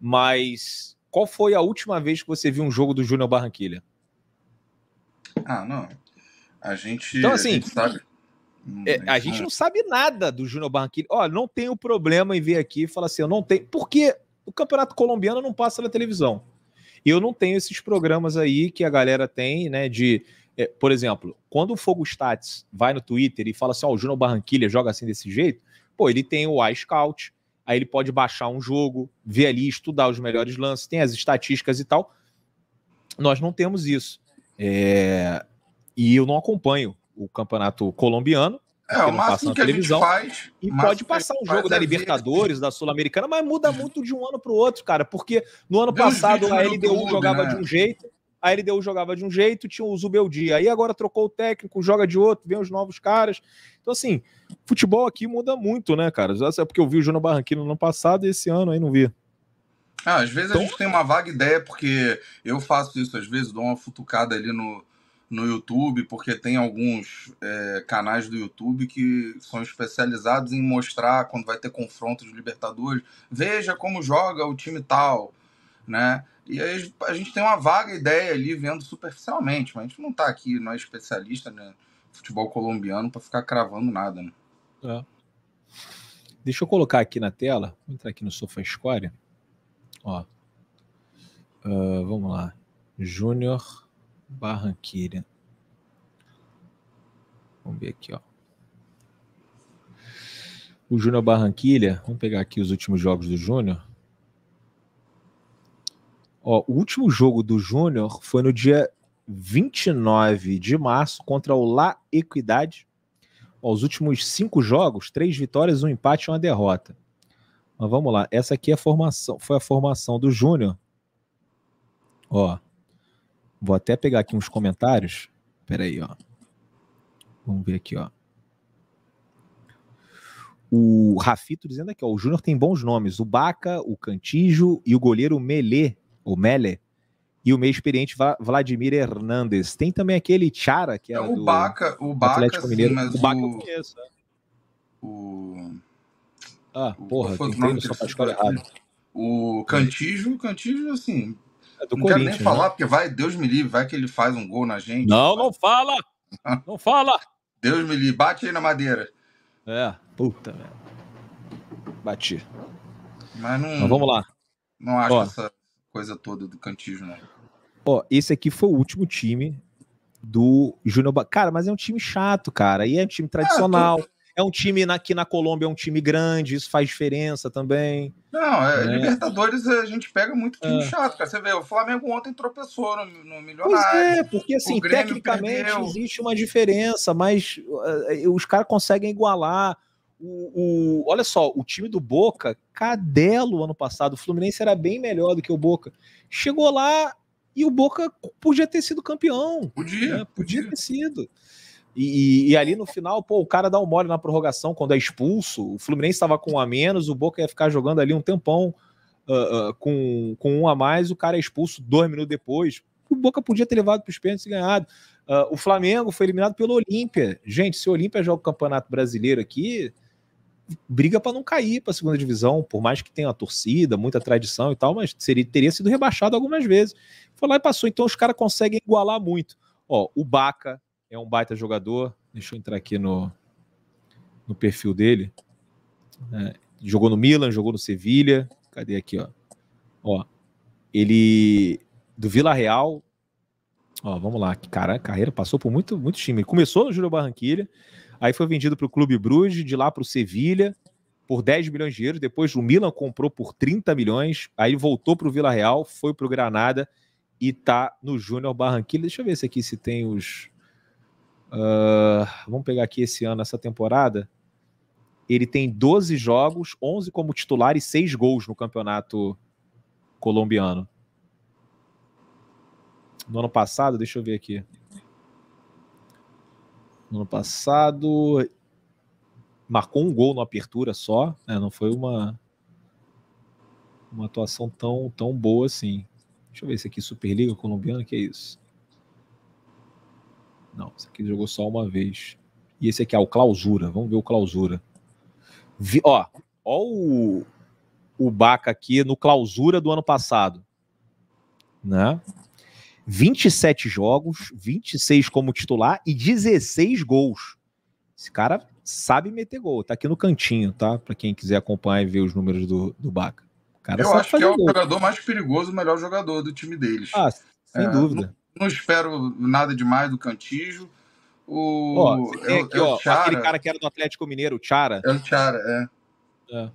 mas qual foi a última vez que você viu um jogo do Júnior Barranquilha? Ah, não. A gente, então, assim, a gente sabe. É, a gente não sabe nada do Júnior Barranquilla. Olha, não o problema em vir aqui e falar assim, eu não tenho. Porque o campeonato colombiano não passa na televisão. E eu não tenho esses programas aí que a galera tem, né? De, é, por exemplo, quando o Fogo Stats vai no Twitter e fala assim, ó, oh, o Júnior Barranquilla joga assim desse jeito, pô, ele tem o iScout, aí ele pode baixar um jogo, ver ali, estudar os melhores lances, tem as estatísticas e tal. Nós não temos isso. É... E eu não acompanho o campeonato colombiano. É, o máximo que a gente faz. E pode passar um jogo da é Libertadores, da Sul-Americana, mas muda uhum. muito de um ano para o outro, cara, porque no ano Deus passado a LDU clube, jogava né? de um jeito, a LDU jogava de um jeito, tinha o Zubeldi. Aí agora trocou o técnico, joga de outro, vem os novos caras. Então, assim, futebol aqui muda muito, né, cara? Já é porque eu vi o Júnior Barranquinho no ano passado e esse ano aí não vi. Ah, às vezes então... a gente tem uma vaga ideia, porque eu faço isso, às vezes dou uma futucada ali no, no YouTube, porque tem alguns é, canais do YouTube que são especializados em mostrar quando vai ter confronto de Libertadores, veja como joga o time tal, né? E aí a gente tem uma vaga ideia ali vendo superficialmente, mas a gente não tá aqui, não é especialista né, futebol colombiano para ficar cravando nada, né? É. Deixa eu colocar aqui na tela, vou entrar aqui no Sofa Score, ó. Uh, vamos lá. Júnior Barranquilha. Vamos ver aqui, ó. O Júnior Barranquilha, vamos pegar aqui os últimos jogos do Júnior. Ó, o último jogo do Júnior foi no dia 29 de março contra o La Equidade. Ó, os últimos cinco jogos, três vitórias, um empate e uma derrota. Mas vamos lá, essa aqui é a formação, foi a formação do Júnior. Ó, Vou até pegar aqui uns comentários. Espera aí, ó. Vamos ver aqui, ó. O Rafito dizendo aqui, ó, o Júnior tem bons nomes, o Baca, o Cantijo e o goleiro Melê, o Mele, e o meio experiente Vladimir Hernandes. Tem também aquele Chara, que é o Baca, o Baca, Atlético Mineiro. Sim, mas o Baca o... eu conheço, né? O... Ah, porra, o... entrei no O Cantijo, assim, é do não quero nem falar, né? porque vai, Deus me livre, vai que ele faz um gol na gente. Não, não fala! Não fala! Deus me livre, bate aí na madeira. É, puta, velho. Bati. Mas não. Mas vamos lá. Não acho Ó. essa coisa toda do cantismo, né? Ó, esse aqui foi o último time do Júnior. Ba... Cara, mas é um time chato, cara. E é um time é, tradicional. É um time na, que na Colômbia é um time grande, isso faz diferença também. Não, é, né? Libertadores a gente pega muito time é. chato, cara. Você vê, o Flamengo ontem tropeçou no, no Milionário. Pois é, porque assim, tecnicamente perdeu. existe uma diferença, mas uh, os caras conseguem igualar. O, o, olha só, o time do Boca, Cadelo ano passado, o Fluminense era bem melhor do que o Boca. Chegou lá e o Boca podia ter sido campeão. Podia. Né? Podia, podia, ter sido. E, e, e, ali no final, pô, o cara dá um mole na prorrogação quando é expulso. O Fluminense estava com um a menos, o Boca ia ficar jogando ali um tempão uh, uh, com, com um a mais, o cara é expulso dois minutos depois. O Boca podia ter levado para os pênaltis e ganhado. Uh, o Flamengo foi eliminado pelo Olímpia. Gente, se o Olímpia joga o Campeonato Brasileiro aqui, briga para não cair para a segunda divisão, por mais que tenha a torcida, muita tradição e tal, mas seria, teria sido rebaixado algumas vezes. Foi lá e passou. Então os caras conseguem igualar muito. Ó, o Baca, é um baita jogador. Deixa eu entrar aqui no, no perfil dele. É, jogou no Milan, jogou no Sevilha. Cadê aqui, ó? Ó, ele do Vila Real. Ó, vamos lá, cara, carreira passou por muito, muito time. Ele começou no Júlio Barranquilla, aí foi vendido para o Clube Bruges, de lá para o Sevilha por 10 milhões de euros. Depois o Milan comprou por 30 milhões, aí voltou para o Vila Real, foi para o Granada e tá no Júnior Barranquilla. Deixa eu ver se aqui se tem os Uh, vamos pegar aqui esse ano, essa temporada. Ele tem 12 jogos, 11 como titular e 6 gols no campeonato colombiano. No ano passado, deixa eu ver aqui. No ano passado, marcou um gol na apertura só, né? não foi uma uma atuação tão, tão boa assim. Deixa eu ver se aqui Superliga colombiana, que é isso. Não, esse aqui jogou só uma vez. E esse aqui, é o Clausura. Vamos ver o Clausura. Vi, ó, ó o, o Baca aqui no Clausura do ano passado. Né? 27 jogos, 26 como titular e 16 gols. Esse cara sabe meter gol. Tá aqui no cantinho, tá? Para quem quiser acompanhar e ver os números do, do Baca. Cara Eu acho que é o gol. jogador mais perigoso, o melhor jogador do time deles. Ah, sem é, dúvida. Não não espero nada demais do Cantijo. O ó, é, aqui, é é ó, aquele cara que era do Atlético Mineiro, o Chara. É o Chara, é. é.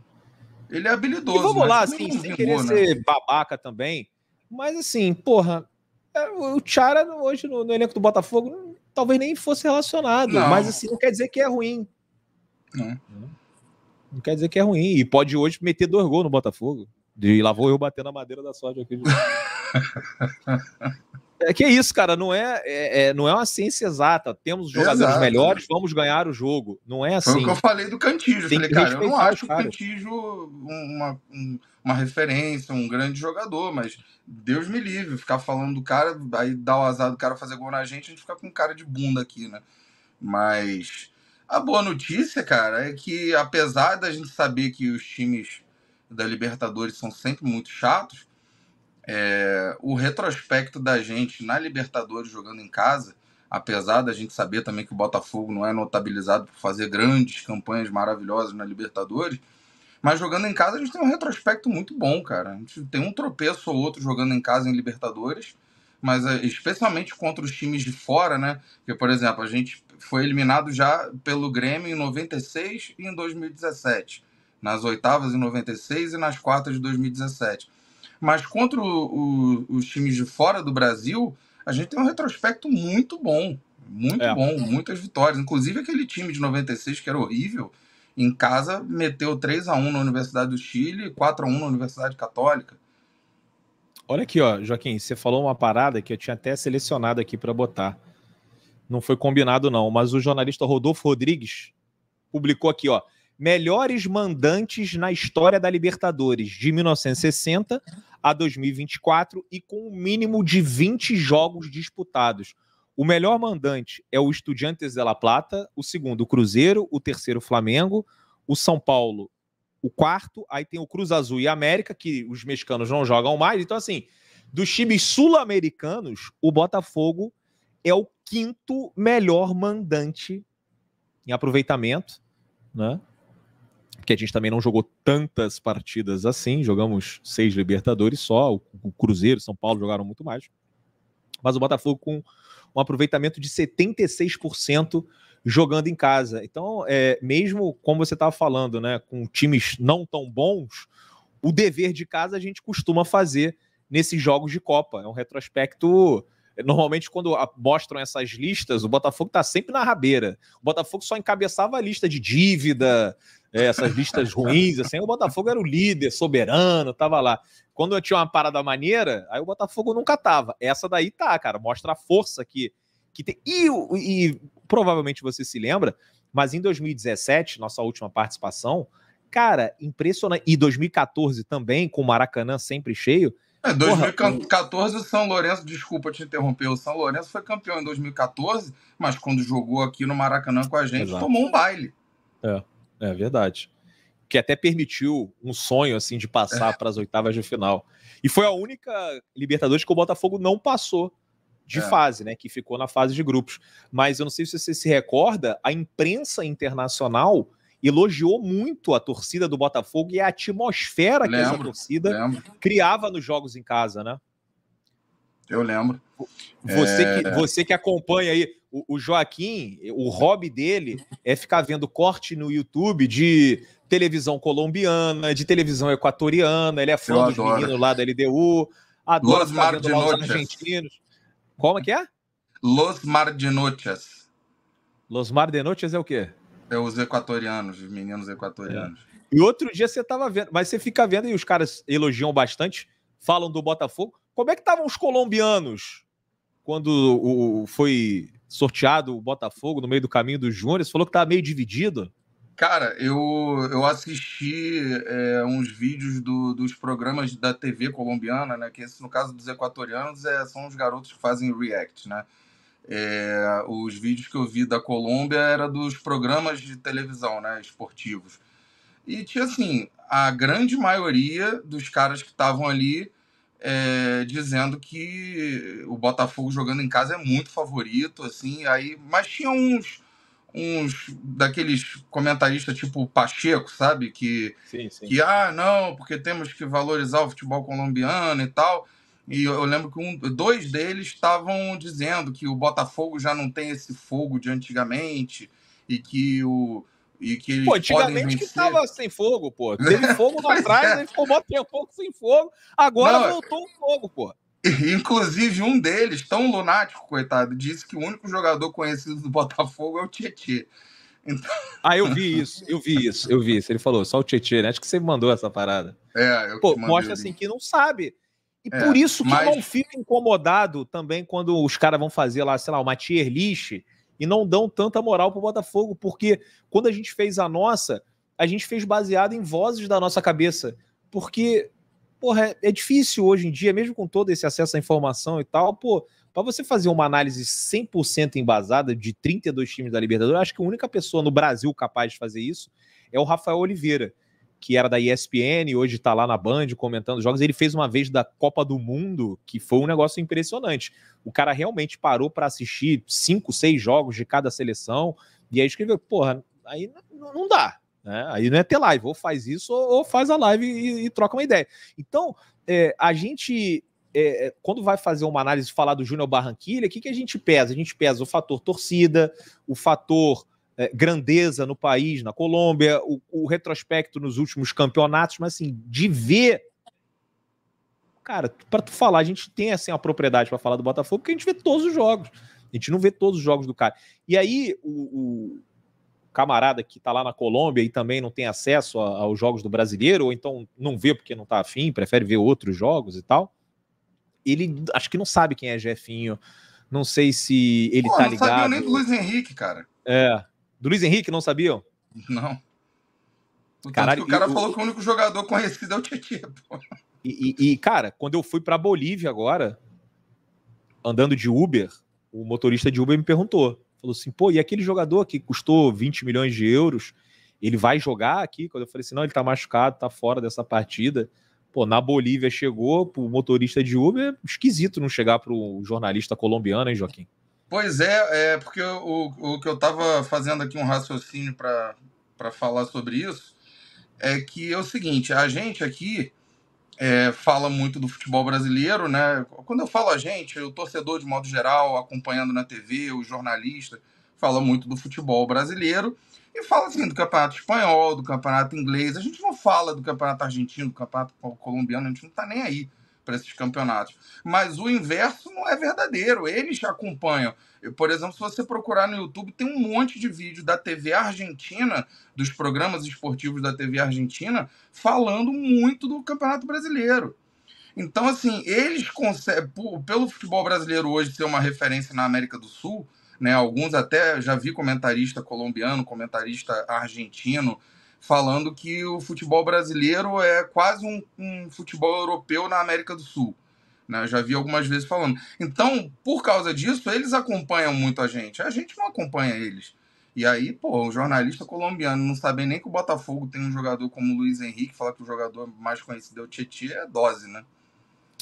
Ele é habilidoso. E vamos lá, assim, sem querer né? ser babaca também, mas assim, porra, é, o Chara hoje no, no elenco do Botafogo talvez nem fosse relacionado, não. mas assim, não quer dizer que é ruim. Não. não quer dizer que é ruim. E pode hoje meter dois gols no Botafogo. E lá vou eu batendo a madeira da sorte aqui. De... É que é isso, cara. Não é, é, é, não é uma ciência exata. Temos jogadores Exato. melhores, vamos ganhar o jogo. Não é assim. Foi o assim. que eu falei do Cantígio. Falei, cara, eu não acho cara. o Cantígio uma, uma referência, um grande jogador, mas Deus me livre. Ficar falando do cara, aí dá o azar do cara fazer gol na gente, a gente fica com cara de bunda aqui, né? Mas a boa notícia, cara, é que apesar da gente saber que os times da Libertadores são sempre muito chatos, é, o retrospecto da gente na Libertadores jogando em casa, apesar da gente saber também que o Botafogo não é notabilizado por fazer grandes campanhas maravilhosas na Libertadores, mas jogando em casa a gente tem um retrospecto muito bom, cara. A gente tem um tropeço ou outro jogando em casa em Libertadores, mas eh, especialmente contra os times de fora, né? Porque, por exemplo, a gente foi eliminado já pelo Grêmio em 96 e em 2017, nas oitavas em 96 e nas quartas de 2017. Mas contra o, o, os times de fora do Brasil, a gente tem um retrospecto muito bom. Muito é. bom, muitas vitórias. Inclusive aquele time de 96 que era horrível, em casa meteu 3 a 1 na Universidade do Chile, 4 a 1 na Universidade Católica. Olha aqui, ó, Joaquim, você falou uma parada que eu tinha até selecionado aqui para botar. Não foi combinado não, mas o jornalista Rodolfo Rodrigues publicou aqui, ó, melhores mandantes na história da Libertadores de 1960 a 2024 e com o um mínimo de 20 jogos disputados. O melhor mandante é o Estudiantes de La Plata, o segundo o Cruzeiro, o terceiro o Flamengo, o São Paulo o quarto, aí tem o Cruz Azul e a América, que os mexicanos não jogam mais. Então, assim, dos times sul-americanos, o Botafogo é o quinto melhor mandante em aproveitamento, né? porque a gente também não jogou tantas partidas assim, jogamos seis Libertadores só, o Cruzeiro, São Paulo jogaram muito mais. Mas o Botafogo com um aproveitamento de 76% jogando em casa. Então, é, mesmo como você estava falando, né, com times não tão bons, o dever de casa a gente costuma fazer nesses jogos de Copa. É um retrospecto. Normalmente, quando mostram essas listas, o Botafogo está sempre na rabeira. O Botafogo só encabeçava a lista de dívida, é, essas listas ruins, assim, o Botafogo era o líder, soberano, tava lá. Quando eu tinha uma parada maneira, aí o Botafogo nunca tava. Essa daí tá, cara, mostra a força que, que tem. E, e provavelmente você se lembra, mas em 2017, nossa última participação, cara, impressionante. E 2014 também, com o Maracanã sempre cheio, é, 2014 o São Lourenço, desculpa te interromper, o São Lourenço foi campeão em 2014, mas quando jogou aqui no Maracanã com a gente, Exato. tomou um baile. É. É verdade. Que até permitiu um sonho assim de passar é. para as oitavas de final. E foi a única Libertadores que o Botafogo não passou de é. fase, né? Que ficou na fase de grupos. Mas eu não sei se você se recorda, a imprensa internacional elogiou muito a torcida do Botafogo e a atmosfera lembro, que essa torcida lembro. criava nos jogos em casa, né? Eu lembro. Você, é... que, você que acompanha aí, o, o Joaquim, o hobby dele é ficar vendo corte no YouTube de televisão colombiana, de televisão equatoriana, ele é fã Eu dos adoro. meninos lá da LDU, Los ficar vendo lá os argentinos. Como é que é? Los Mardinochas. Los Mardinochas é o quê? É os equatorianos, os meninos equatorianos. É. E outro dia você estava vendo, mas você fica vendo e os caras elogiam bastante, falam do Botafogo. Como é que estavam os colombianos quando o, foi sorteado o Botafogo no meio do caminho do Júnior? Você falou que estava tá meio dividido. Cara, eu, eu assisti é, uns vídeos do, dos programas da TV colombiana, né? Que esse, no caso dos equatorianos, é, são os garotos que fazem react, né? É, os vídeos que eu vi da Colômbia era dos programas de televisão, né? Esportivos. E tinha, assim, a grande maioria dos caras que estavam ali é, dizendo que o Botafogo jogando em casa é muito favorito, assim, aí, mas tinha uns uns daqueles comentaristas tipo Pacheco, sabe, que sim, sim. que ah, não, porque temos que valorizar o futebol colombiano e tal. E eu lembro que um, dois deles estavam dizendo que o Botafogo já não tem esse fogo de antigamente e que o e que eles pô, antigamente que tava sem fogo, pô. Teve fogo lá atrás, é. ele ficou um pouco sem fogo. Agora Não, voltou o fogo, pô. Inclusive, um deles, tão lunático, coitado, disse que o único jogador conhecido do Botafogo é o Tietchan. Então... Ah, eu vi isso, eu vi isso, eu vi isso. Ele falou, só o Tietchan, né? Acho que você mandou essa parada. É, eu Pô, mostra assim que não sabe. E é, por isso que mas... eu não fico incomodado também quando os caras vão fazer lá, sei lá, uma tier list e não dão tanta moral para o Botafogo, porque quando a gente fez a nossa, a gente fez baseado em vozes da nossa cabeça, porque porra, é, é difícil hoje em dia, mesmo com todo esse acesso à informação e tal, pô, para você fazer uma análise 100% embasada de 32 times da Libertadores, acho que a única pessoa no Brasil capaz de fazer isso é o Rafael Oliveira que era da ESPN, hoje está lá na Band comentando jogos. Ele fez uma vez da Copa do Mundo, que foi um negócio impressionante. O cara realmente parou para assistir cinco, seis jogos de cada seleção e aí escreveu: porra, aí não dá. Né? Aí não é ter live, ou faz isso ou faz a live e, e troca uma ideia. Então, é, a gente é, é quando vai fazer uma análise e falar do Júnior Barranquilha, o que, que a gente pesa? A gente pesa o fator torcida, o fator é, grandeza no país, na Colômbia, o, o, retrospecto nos últimos campeonatos, mas assim, de ver. Cara, para tu falar, a gente tem assim a propriedade para falar do Botafogo, porque a gente vê todos os jogos. A gente não vê todos os jogos do cara. E aí, o, o camarada que está lá na Colômbia e também não tem acesso a, aos jogos do brasileiro, ou então não vê porque não está afim, prefere ver outros jogos e tal. Ele acho que não sabe quem é Jefinho. Não sei se ele Pô, tá ligado. Não sabia nem do Luiz Henrique, cara. É. Do Luiz Henrique, não sabiam? Não. O Caralho, o cara e, falou que o único jogador conhecido é o Tietchan. E, e, e, cara, quando eu fui pra Bolívia agora, andando de Uber, o motorista de Uber me perguntou. Falou assim, pô, e aquele jogador que custou 20 milhões de euros, ele vai jogar aqui? Quando eu falei assim, não, ele tá machucado, tá fora dessa partida. Pô, na Bolívia chegou, o motorista de Uber, esquisito não chegar pro jornalista colombiano, hein, Joaquim? Pois é, é porque o, o que eu estava fazendo aqui um raciocínio para falar sobre isso é que é o seguinte: a gente aqui é, fala muito do futebol brasileiro, né? Quando eu falo a gente, o torcedor de modo geral, acompanhando na TV, o jornalista, fala muito do futebol brasileiro e fala assim do campeonato espanhol, do campeonato inglês. A gente não fala do campeonato argentino, do campeonato colombiano, a gente não está nem aí para esses campeonatos. Mas o inverso não é verdadeiro, eles acompanham. Eu, por exemplo, se você procurar no YouTube, tem um monte de vídeo da TV Argentina, dos programas esportivos da TV Argentina, falando muito do Campeonato Brasileiro. Então, assim, eles conseguem, pelo futebol brasileiro hoje ser uma referência na América do Sul, né? Alguns até já vi comentarista colombiano, comentarista argentino, falando que o futebol brasileiro é quase um, um futebol europeu na América do Sul. Né? Eu já vi algumas vezes falando. Então, por causa disso, eles acompanham muito a gente. A gente não acompanha eles. E aí, pô, o jornalista colombiano não sabe nem que o Botafogo tem um jogador como o Luiz Henrique, falar que o jogador mais conhecido é o Tietchan, é dose, né?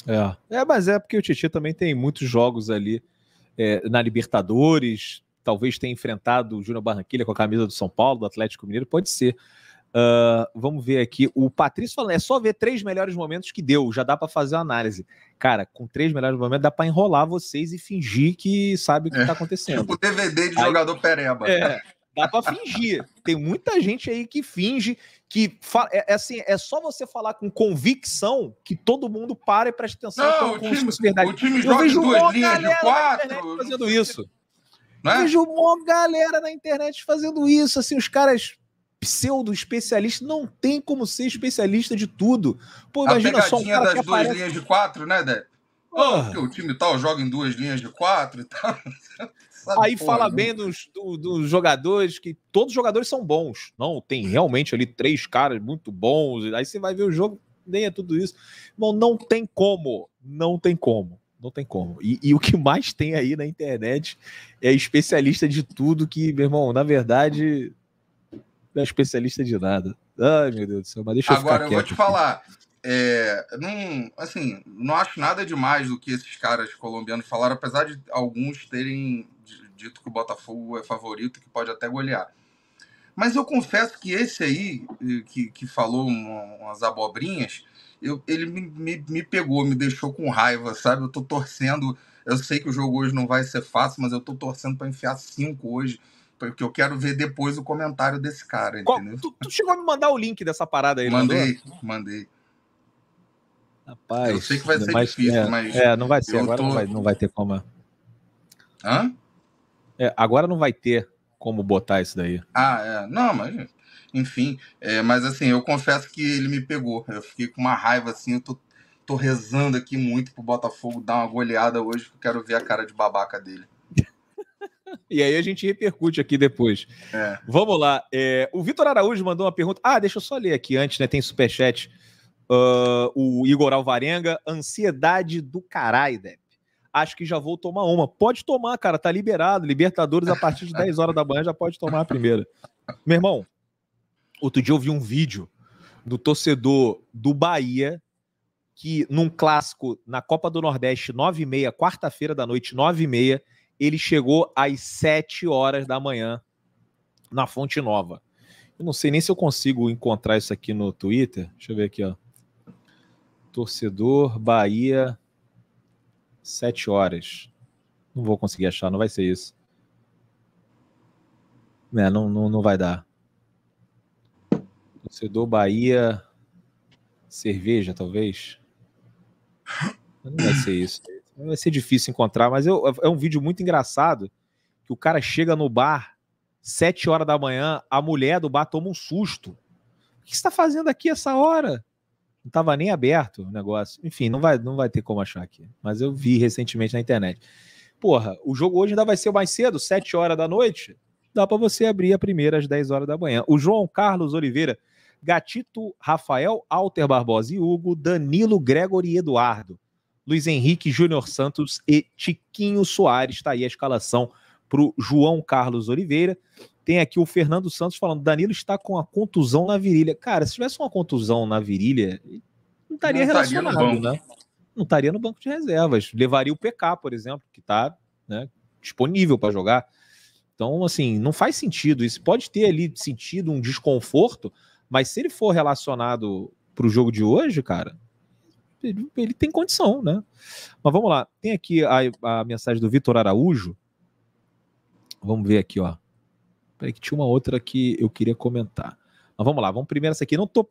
É. é, mas é porque o Tietchan também tem muitos jogos ali é, na Libertadores, talvez tenha enfrentado o Júnior Barranquilla com a camisa do São Paulo, do Atlético Mineiro, pode ser. Ah, vamos ver aqui. O Patrício falando, é só ver três melhores momentos que deu, já dá para fazer uma análise. Cara, com três melhores momentos dá para enrolar vocês e fingir que sabe o que é. tá acontecendo. Tipo o DVD de aí, jogador Pereba. É, dá para fingir. Tem muita gente aí que finge que é, é, assim, é só você falar com convicção que todo mundo para e presta atenção. Não, o, time, o time joga duas linhas, de quatro. Fazendo isso. Não é? vejo uma galera na internet fazendo isso, assim, os caras pseudo-especialista não tem como ser especialista de tudo. Pô, imagina só um cara das que duas aparece... linhas de quatro, né, Débora? Oh, porque o time tal joga em duas linhas de quatro e tal. Sabe, Aí porra, fala né? bem dos, do, dos jogadores, que todos os jogadores são bons. Não, tem realmente ali três caras muito bons. Aí você vai ver o jogo, nem é tudo isso. Bom, não tem como. Não tem como. Não tem como. E, e, o que mais tem aí na internet é especialista de tudo que, meu irmão, na verdade, não é especialista de nada. Ai, meu Deus do céu, mas deixa eu Agora, eu, vou te falar. É, não, assim, não acho nada demais do que esses caras colombianos falaram, apesar de alguns terem dito que o Botafogo é favorito, que pode até golear. Mas eu confesso que esse aí, eh, que, que falou umas abobrinhas, eu, ele me, me, me pegou, me deixou com raiva, sabe? Eu tô torcendo. Eu sei que o jogo hoje não vai ser fácil, mas eu tô torcendo para enfiar cinco hoje porque eu quero ver depois o comentário desse cara, entendeu? Tu, tu chegou a me mandar o link dessa parada aí, Mandei, mandou? mandei. Rapaz, eu sei que vai ser mais, difícil, é, mas. É, não vai ser, agora tô... não, vai, não vai ter como. Hã? É, agora não vai ter como botar isso daí. Ah, é. Não, mas. Enfim, é, mas assim, eu confesso que ele me pegou. Eu fiquei com uma raiva assim, eu tô, tô rezando aqui muito pro Botafogo dar uma goleada hoje, que eu quero ver a cara de babaca dele. E aí a gente repercute aqui depois. É. Vamos lá. É, o Vitor Araújo mandou uma pergunta. Ah, deixa eu só ler aqui antes, né? Tem superchat. Uh, o Igor Alvarenga, ansiedade do caralho, Depp. Acho que já vou tomar uma. Pode tomar, cara, tá liberado. Libertadores a partir de 10 horas da manhã já pode tomar a primeira. Meu irmão, outro dia eu vi um vídeo do torcedor do Bahia que num clássico na Copa do Nordeste, 9h30, quarta-feira da noite, 9h30, ele chegou às 7 horas da manhã na Fonte Nova. Eu não sei nem se eu consigo encontrar isso aqui no Twitter. Deixa eu ver aqui, ó. Torcedor Bahia, 7 horas. Não vou conseguir achar, não vai ser isso. É, não, não, não vai dar. Torcedor Bahia, cerveja, talvez. Não vai ser isso vai ser difícil encontrar, mas eu, é um vídeo muito engraçado que o cara chega no bar, sete horas da manhã, a mulher do bar toma um susto. O que você está fazendo aqui essa hora? Não estava nem aberto o negócio. Enfim, não vai, não vai ter como achar aqui. Mas eu vi recentemente na internet. Porra, o jogo hoje ainda vai ser mais cedo, sete horas da noite. Dá para você abrir a primeira às dez horas da manhã. O João Carlos Oliveira, Gatito, Rafael Alter Barbosa e Hugo, Danilo, Gregory e Eduardo. Luiz Henrique, Júnior Santos e Tiquinho Soares. Está aí a escalação para o João Carlos Oliveira. Tem aqui o Fernando Santos falando: Danilo está com a contusão na virilha. Cara, se tivesse uma contusão na virilha, não estaria não relacionado, estaria né? Não estaria no banco de reservas. Levaria o PK, por exemplo, que está né, disponível para jogar. Então, assim, não faz sentido. Isso pode ter ali sentido um desconforto, mas se ele for relacionado para o jogo de hoje, cara, ele, ele tem condição, né? Mas vamos lá, tem aqui a, a mensagem do Vitor Araújo. Vamos ver aqui, ó. Peraí que tinha uma outra que eu queria comentar. Mas vamos lá, vamos primeiro essa aqui. Não tô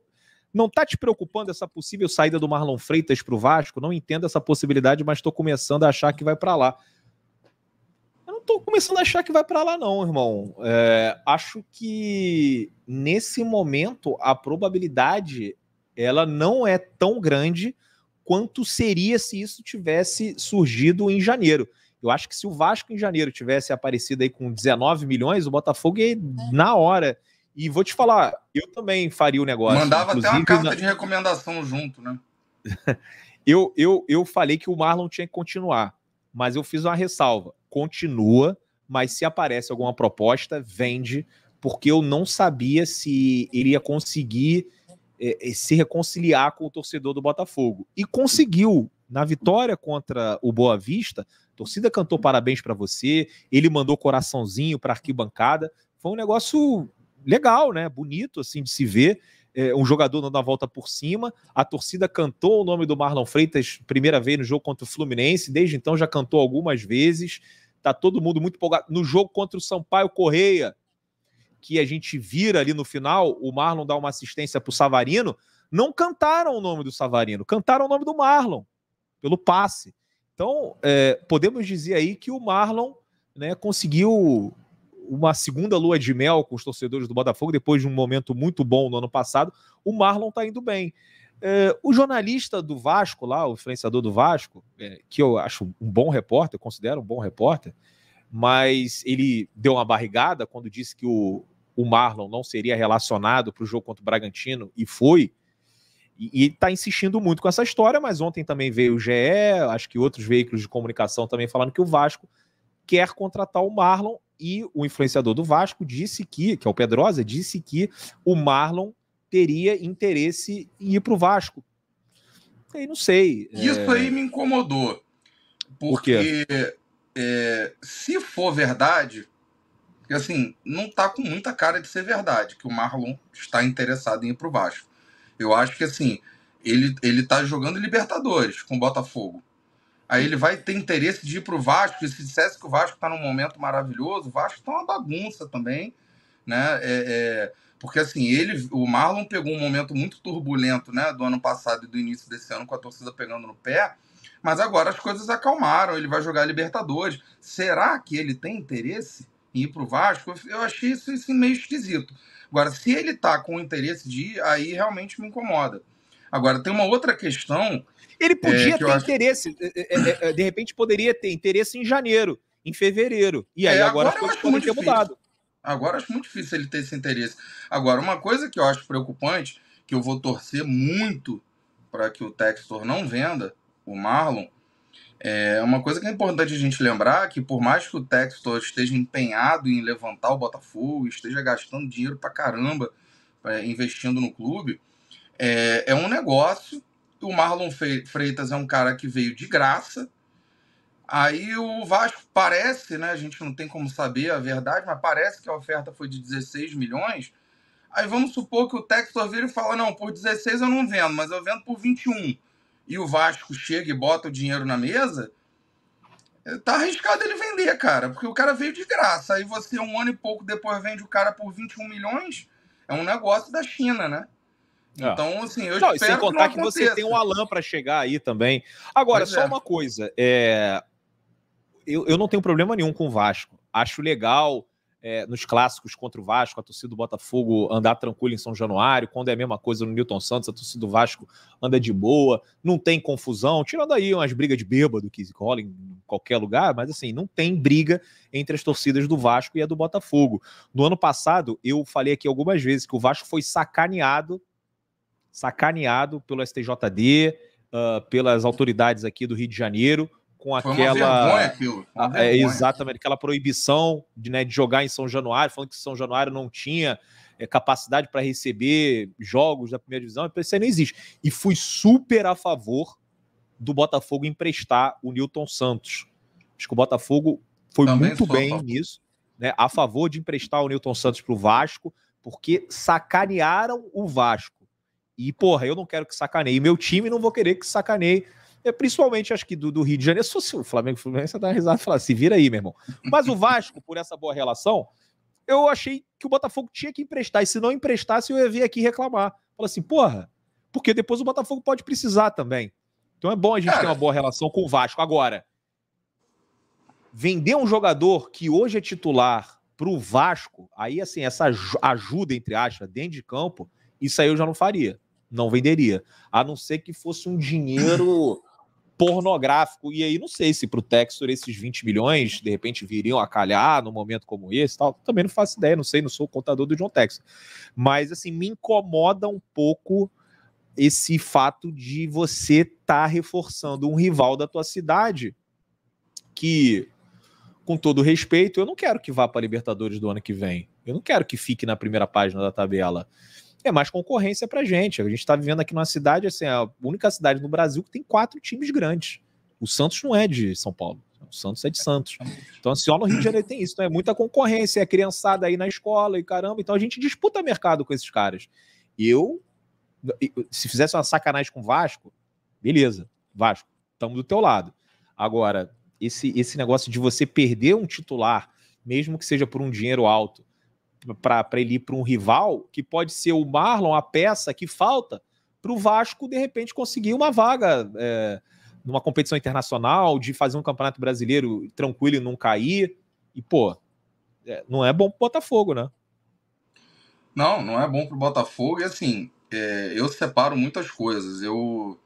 não tá te preocupando essa possível saída do Marlon Freitas para o Vasco? Não entendo essa possibilidade, mas estou começando a achar que vai para lá. Eu não estou começando a achar que vai para lá, não, irmão. É, acho que nesse momento a probabilidade ela não é tão grande quanto seria se isso tivesse surgido em janeiro. Eu acho que se o Vasco em janeiro tivesse aparecido aí com 19 milhões, o Botafogo ia é. na hora. E vou te falar, eu também faria o negócio. Mandava até uma carta na... de recomendação junto, né? eu, eu, eu falei que o Marlon tinha que continuar, mas eu fiz uma ressalva. Continua, mas se aparece alguma proposta, vende, porque eu não sabia se ele ia conseguir é, é, se reconciliar com o torcedor do Botafogo. E conseguiu, na vitória contra o Boa Vista, a torcida cantou parabéns para você, ele mandou coraçãozinho para arquibancada. Foi um negócio legal, né? Bonito assim de se ver. É, um jogador dando a volta por cima, a torcida cantou o nome do Marlon Freitas primeira vez no jogo contra o Fluminense, desde então já cantou algumas vezes. Tá todo mundo muito empolgado. No jogo contra o Sampaio Correia, que a gente vira ali no final, o Marlon dá uma assistência para o Savarino, não cantaram o nome do Savarino, cantaram o nome do Marlon, pelo passe. Então, é, podemos dizer aí que o Marlon né, conseguiu uma segunda lua de mel com os torcedores do Botafogo, depois de um momento muito bom no ano passado. O Marlon está indo bem. É, o jornalista do Vasco, lá, o influenciador do Vasco, é, que eu acho um bom repórter, considero um bom repórter, mas ele deu uma barrigada quando disse que o o Marlon não seria relacionado para o jogo contra o Bragantino e foi. E está insistindo muito com essa história, mas ontem também veio o GE, acho que outros veículos de comunicação também falando que o Vasco quer contratar o Marlon e o influenciador do Vasco disse que, que é o Pedrosa, disse que o Marlon teria interesse em ir para o Vasco. Aí não sei. É Isso é... aí me incomodou. Porque Por é, se for verdade, e assim, não tá com muita cara de ser verdade que o Marlon está interessado em ir pro Vasco. Eu acho que assim, ele, ele tá jogando Libertadores com o Botafogo. Aí ele vai ter interesse de ir pro Vasco, e se dissesse que o Vasco tá num momento maravilhoso, o Vasco tá uma bagunça também, né? É, é, porque assim, ele, o Marlon pegou um momento muito turbulento, né, do ano passado e do início desse ano com a torcida pegando no pé, mas agora as coisas acalmaram, ele vai jogar Libertadores. Será que ele tem interesse? ir para o Vasco, eu achei isso, isso meio esquisito. Agora, se ele está com o interesse de ir, aí realmente me incomoda. Agora, tem uma outra questão. Ele é, podia é, ter acho... interesse, é, é, de repente poderia ter interesse em janeiro, em fevereiro. E aí agora, agora as coisas ter mudado. Agora acho muito difícil ele ter esse interesse. Agora, uma coisa que eu acho preocupante, que eu vou torcer muito para que o Textor não venda o Marlon, é uma coisa que é importante a gente lembrar que por mais que o Textor esteja empenhado em levantar o Botafogo, esteja gastando dinheiro pra caramba é, investindo no clube, é, é um negócio. O Marlon Freitas é um cara que veio de graça. Aí o Vasco parece, né? A gente não tem como saber a verdade, mas parece que a oferta foi de 16 milhões. Aí vamos supor que o Textor vira e fala: não, por 16 eu não vendo, mas eu vendo por 21 e o Vasco chega e bota o dinheiro na mesa, tá arriscado ele vender, cara, porque o cara veio de graça. Aí você, um ano e pouco depois, vende o cara por 21 milhões, é um negócio da China, né? É. Então, assim, eu não, espero sem contar que, que você tem um Alan para chegar aí também. Agora, só é. uma coisa, é... eu, eu não tenho problema nenhum com o Vasco. Acho legal é, nos clássicos contra o Vasco, a torcida do Botafogo andar tranquila em São Januário, quando é a mesma coisa no Newton Santos, a torcida do Vasco anda de boa, não tem confusão, tirando aí umas brigas de bêbado que rola em qualquer lugar, mas assim, não tem briga entre as torcidas do Vasco e a do Botafogo. No ano passado, eu falei aqui algumas vezes que o Vasco foi sacaneado, sacaneado pelo STJD, uh, ah, pelas autoridades aqui do Rio de Janeiro, com aquela. Vergonha, é, exatamente, aquela proibição de, né, de jogar em São Januário, falando que São Januário não tinha é, capacidade para receber jogos da primeira divisão, isso aí não existe. E fui super a favor do Botafogo emprestar o Newton Santos. Acho que o Botafogo foi Também muito bem a nisso, né, a favor de emprestar o Newton Santos para o Vasco, porque sacanearam o Vasco. E, porra, eu não quero que sacaneie meu time, não vou querer que sacaneie é, principalmente acho que do, do, Rio de Janeiro. Se o Flamengo Fluminense, dá risada e falar, se assim, vira aí, meu irmão. Mas o Vasco, por essa boa relação, eu achei que o Botafogo tinha que emprestar. E se não emprestasse, eu ia vir aqui reclamar. Falar assim, porra, porque depois o Botafogo pode precisar também. Então é bom a gente ter uma boa relação com o Vasco. Agora, vender um jogador que hoje é titular para o Vasco, aí assim, essa ajuda, entre aspas, dentro de campo, isso aí eu já não faria. Não venderia. A não ser que fosse um dinheiro pornográfico. E aí, não sei se para o Textor esses 20 milhões de repente viriam a calhar num momento como esse tal. Também não faço ideia, não sei, não sou o contador do John Textor. Mas, assim, me incomoda um pouco esse fato de você estar tá reforçando um rival da tua cidade que, com todo respeito, eu não quero que vá para a Libertadores do ano que vem. Eu não quero que fique na primeira página da tabela é mais concorrência para gente. A gente está vivendo aqui numa cidade, assim, a única cidade no Brasil que tem quatro times grandes. O Santos não é de São Paulo. O Santos é de Santos. Então, assim, ó, no Rio de Janeiro tem isso. Então, é muita concorrência, é criançada aí na escola e caramba. Então, a gente disputa mercado com esses caras. eu, se fizesse uma sacanagem com o Vasco, beleza, Vasco, estamos do teu lado. Agora, esse, esse negócio de você perder um titular, mesmo que seja por um dinheiro alto, para ele ir para um rival, que pode ser o Marlon, a peça que falta para o Vasco, de repente, conseguir uma vaga é, numa competição internacional, de fazer um campeonato brasileiro tranquilo e não cair. E, pô, é, não é bom para o Botafogo, né? Não, não é bom para o Botafogo. E, assim, é, eu separo muitas coisas. Eu,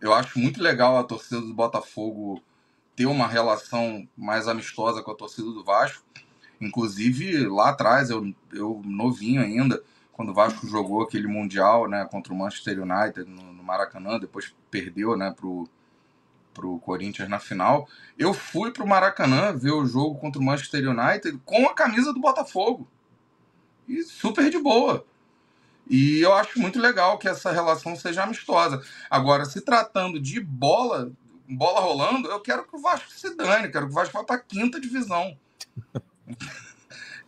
eu acho muito legal a torcida do Botafogo ter uma relação mais amistosa com a torcida do Vasco Inclusive, lá atrás, eu, eu novinho ainda, quando o Vasco jogou aquele Mundial né, contra o Manchester United no, no Maracanã, depois perdeu né, pro, pro Corinthians na final, eu fui pro Maracanã ver o jogo contra o Manchester United com a camisa do Botafogo. E super de boa. E eu acho muito legal que essa relação seja amistosa. Agora, se tratando de bola, bola rolando, eu quero que o Vasco se dane, quero que o Vasco vá para a quinta divisão.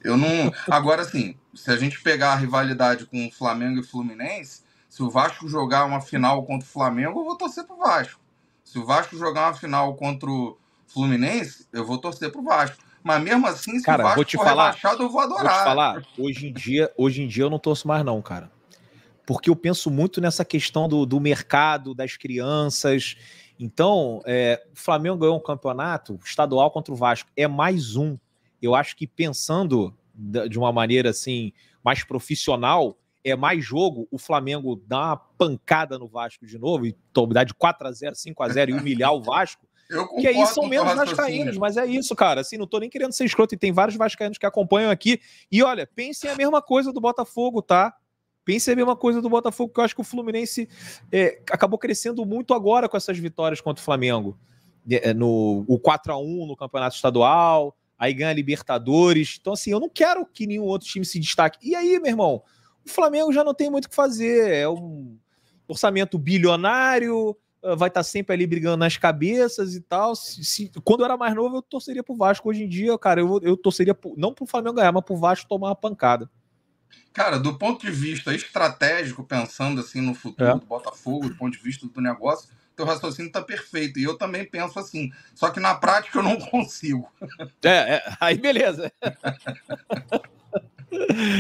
Eu não. Agora, assim, se a gente pegar a rivalidade com o Flamengo e Fluminense, se o Vasco jogar uma final contra o Flamengo, eu vou torcer pro Vasco. Se o Vasco jogar uma final contra o Fluminense, eu vou torcer pro Vasco. Mas mesmo assim, se cara, o Vasco vou te for falar, rebaixado, eu vou adorar. Vou te falar, hoje em dia, hoje em dia eu não torço mais, não, cara. Porque eu penso muito nessa questão do, do mercado, das crianças. Então, é, o Flamengo ganhou um campeonato estadual contra o Vasco. É mais um eu acho que pensando de uma maneira assim mais profissional, é mais jogo, o Flamengo dá uma pancada no Vasco de novo e dar de 4 a 0 5 a 0 e humilhar o Vasco. Concordo, que aí são menos vascaínos, mas é isso, cara. Assim, não tô nem querendo ser escroto e tem vários vascaínos que acompanham aqui. E olha, pensem a mesma coisa do Botafogo, tá? Pensem a mesma coisa do Botafogo, que eu acho que o Fluminense é, acabou crescendo muito agora com essas vitórias contra o Flamengo. É, no, o 4 a 1 no Campeonato Estadual, aí ganha Libertadores. Então, assim, eu não quero que nenhum outro time se destaque. E aí, meu irmão, o Flamengo já não tem muito o que fazer. É um orçamento bilionário, ah, vai estar tá sempre ali brigando nas cabeças e tal. Se, se, quando eu era mais novo, eu torceria pro Vasco. Hoje em dia, cara, eu, eu torceria pro, não pro Flamengo ganhar, mas pro Vasco tomar uma pancada. Cara, do ponto de vista estratégico, pensando assim no futuro é. do Botafogo, do ponto de vista do negócio, teu raciocínio está perfeito. E eu também penso assim. Só que na prática eu não consigo. É, é aí beleza.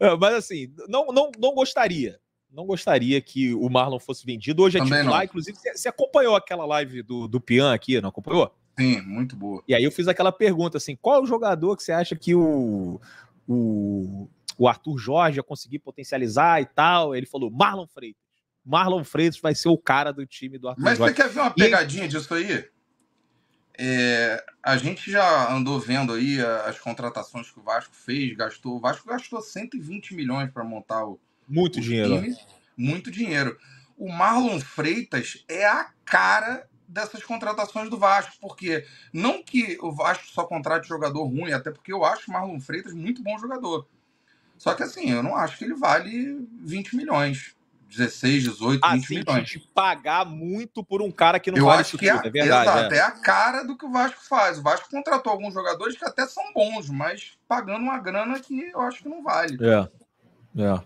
Ah, mas assim, não, não, não gostaria. Não gostaria que o Marlon fosse vendido. Hoje é também titular, tipo não. inclusive, você acompanhou aquela live do, do Pian aqui, não acompanhou? Sim, muito boa. E aí eu fiz aquela pergunta assim: qual o jogador que você acha que o, o, o Arthur Jorge ia conseguir potencializar e tal? Ele falou: Marlon Freitas. Marlon Freitas vai ser o cara do time do Arthur Mas você quer ver uma pegadinha e... disso aí? É, a gente já andou vendo aí as contratações que o Vasco fez, gastou. O Vasco gastou 120 milhões para montar o. Muito dinheiro. muito dinheiro. O Marlon Freitas é a cara dessas contratações do Vasco, porque não que o Vasco só contrate jogador ruim, até porque eu acho o Marlon Freitas muito bom jogador. Só que assim, eu não acho que ele vale 20 milhões. 16, 18, assim, 20 milhões. De pagar muito por um cara que não Eu acho que é, é verdade. Exato, é. é a cara do que o Vasco faz. O Vasco contratou alguns jogadores que até são bons, mas pagando uma grana que eu acho que não vale. É. É.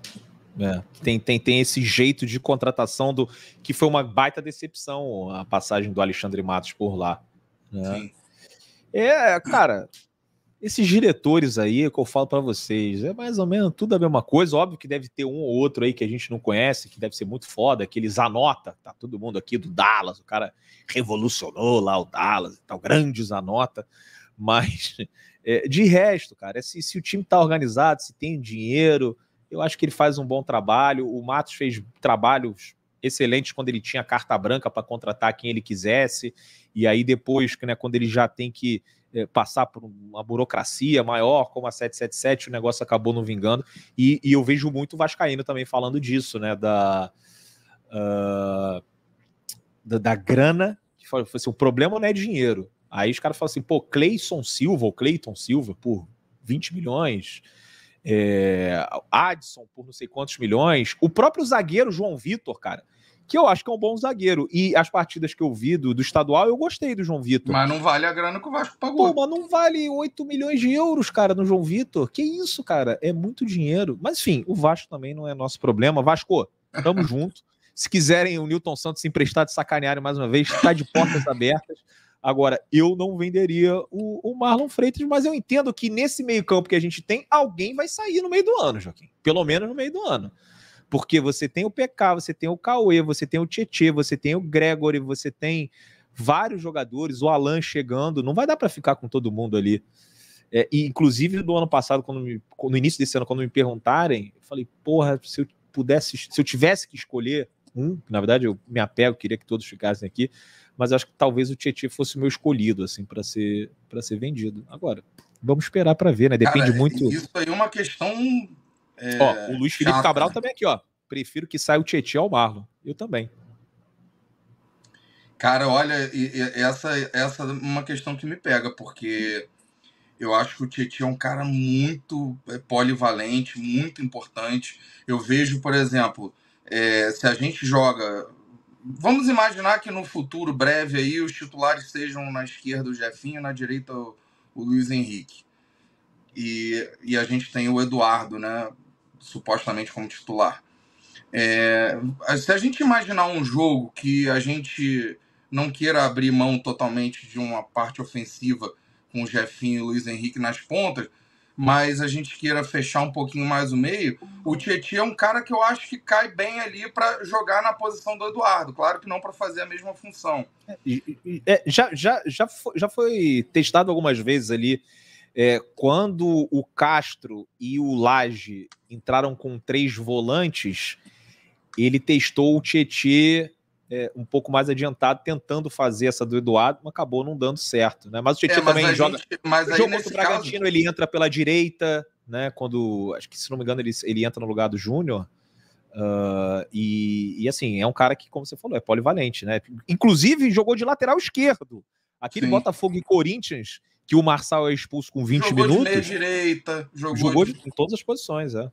É. Tem, tem, tem esse jeito de contratação do que foi uma baita decepção a passagem do Alexandre Matos por lá. Né? Sim. É, cara, esses diretores aí que eu falo para vocês, é mais ou menos tudo a mesma coisa. Óbvio que deve ter um ou outro aí que a gente não conhece, que deve ser muito foda, que eles anota. Tá todo mundo aqui do Dallas, o cara revolucionou lá o Dallas e tal, grandes anota. Mas é, de resto, cara, se, se o time tá organizado, se tem dinheiro, eu acho que ele faz um bom trabalho. O Matos fez trabalhos excelentes quando ele tinha carta branca para contratar quem ele quisesse, e aí depois, né, quando ele já tem que é, passar por uma burocracia maior, como a 777, o negócio acabou não vingando. E, e eu vejo muito o Vascaíno também falando disso, né? Da, uh, da, da, grana. Que foi assim, o problema não é dinheiro. Aí os caras falam assim, pô, Cleison Silva ou Cleiton Silva por 20 milhões. É, Adson por não sei quantos milhões. O próprio zagueiro João Vitor, cara que eu acho que é um bom zagueiro. E as partidas que eu vi do, do estadual, eu gostei do João Vitor. Mas não vale a grana que o Vasco pagou. Pô, mas não vale 8 milhões de euros, cara, no João Vitor. Que isso, cara? É muito dinheiro. Mas enfim, o Vasco também não é nosso problema. Vasco, tamo junto. Se quiserem o Newton Santos se emprestar de sacanearem mais uma vez, está de portas abertas. Agora, eu não venderia o, o, Marlon Freitas, mas eu entendo que nesse meio-campo que a gente tem, alguém vai sair no meio do ano, Joaquim. Pelo menos no meio do ano. Porque você tem o PK, você tem o Cauê, você tem o Tietê, você tem o Gregory, você tem vários jogadores, o Alan chegando, não vai dar para ficar com todo mundo ali. É, e inclusive do ano passado, quando me, no início desse ano, quando me perguntarem, eu falei, porra, se eu pudesse, se eu tivesse que escolher um, na verdade eu me apego, queria que todos ficassem aqui, mas acho que talvez o Tietchan fosse o meu escolhido, assim, para ser para ser vendido. Agora, vamos esperar para ver, né? Depende Cara, muito. Isso aí é uma questão é, ó, o Luiz Felipe chata. Cabral também aqui, ó. Prefiro que saia o Tietchan ao Marlon. Eu também. Cara, olha, e, e essa, essa é uma questão que me pega, porque eu acho que o Tietchan é um cara muito é, polivalente, muito importante. Eu vejo, por exemplo, é, se a gente joga. Vamos imaginar que no futuro breve aí os titulares sejam na esquerda o Jefinho, na direita o, o Luiz Henrique. E, e a gente tem o Eduardo, né? supostamente como titular. É, se a gente imaginar um jogo que a gente não queira abrir mão totalmente de uma parte ofensiva com o Jefinho e o Luiz Henrique nas pontas, mas a gente queira fechar um pouquinho mais o meio, o Tietchan é um cara que eu acho que cai bem ali para jogar na posição do Eduardo. Claro que não para fazer a mesma função. É, é, já, já, já, foi, já foi testado algumas vezes ali é, quando o Castro e o Laje entraram com três volantes, ele testou o Tietê é, um pouco mais adiantado, tentando fazer essa do Eduardo, mas acabou não dando certo. Né? Mas o Tietê é, também joga. Gente, mas aí, o Bragantino, caso... ele entra pela direita, né? Quando. Acho que, se não me engano, ele, ele entra no lugar do Júnior. Uh, e, e, assim, é um cara que, como você falou, é polivalente, né? Inclusive jogou de lateral esquerdo. Aquele Sim. Botafogo e Corinthians que o Marçal é expulso com 20 jogou minutos. Jogou de meia direita, jogou, jogou de... em todas as posições, é.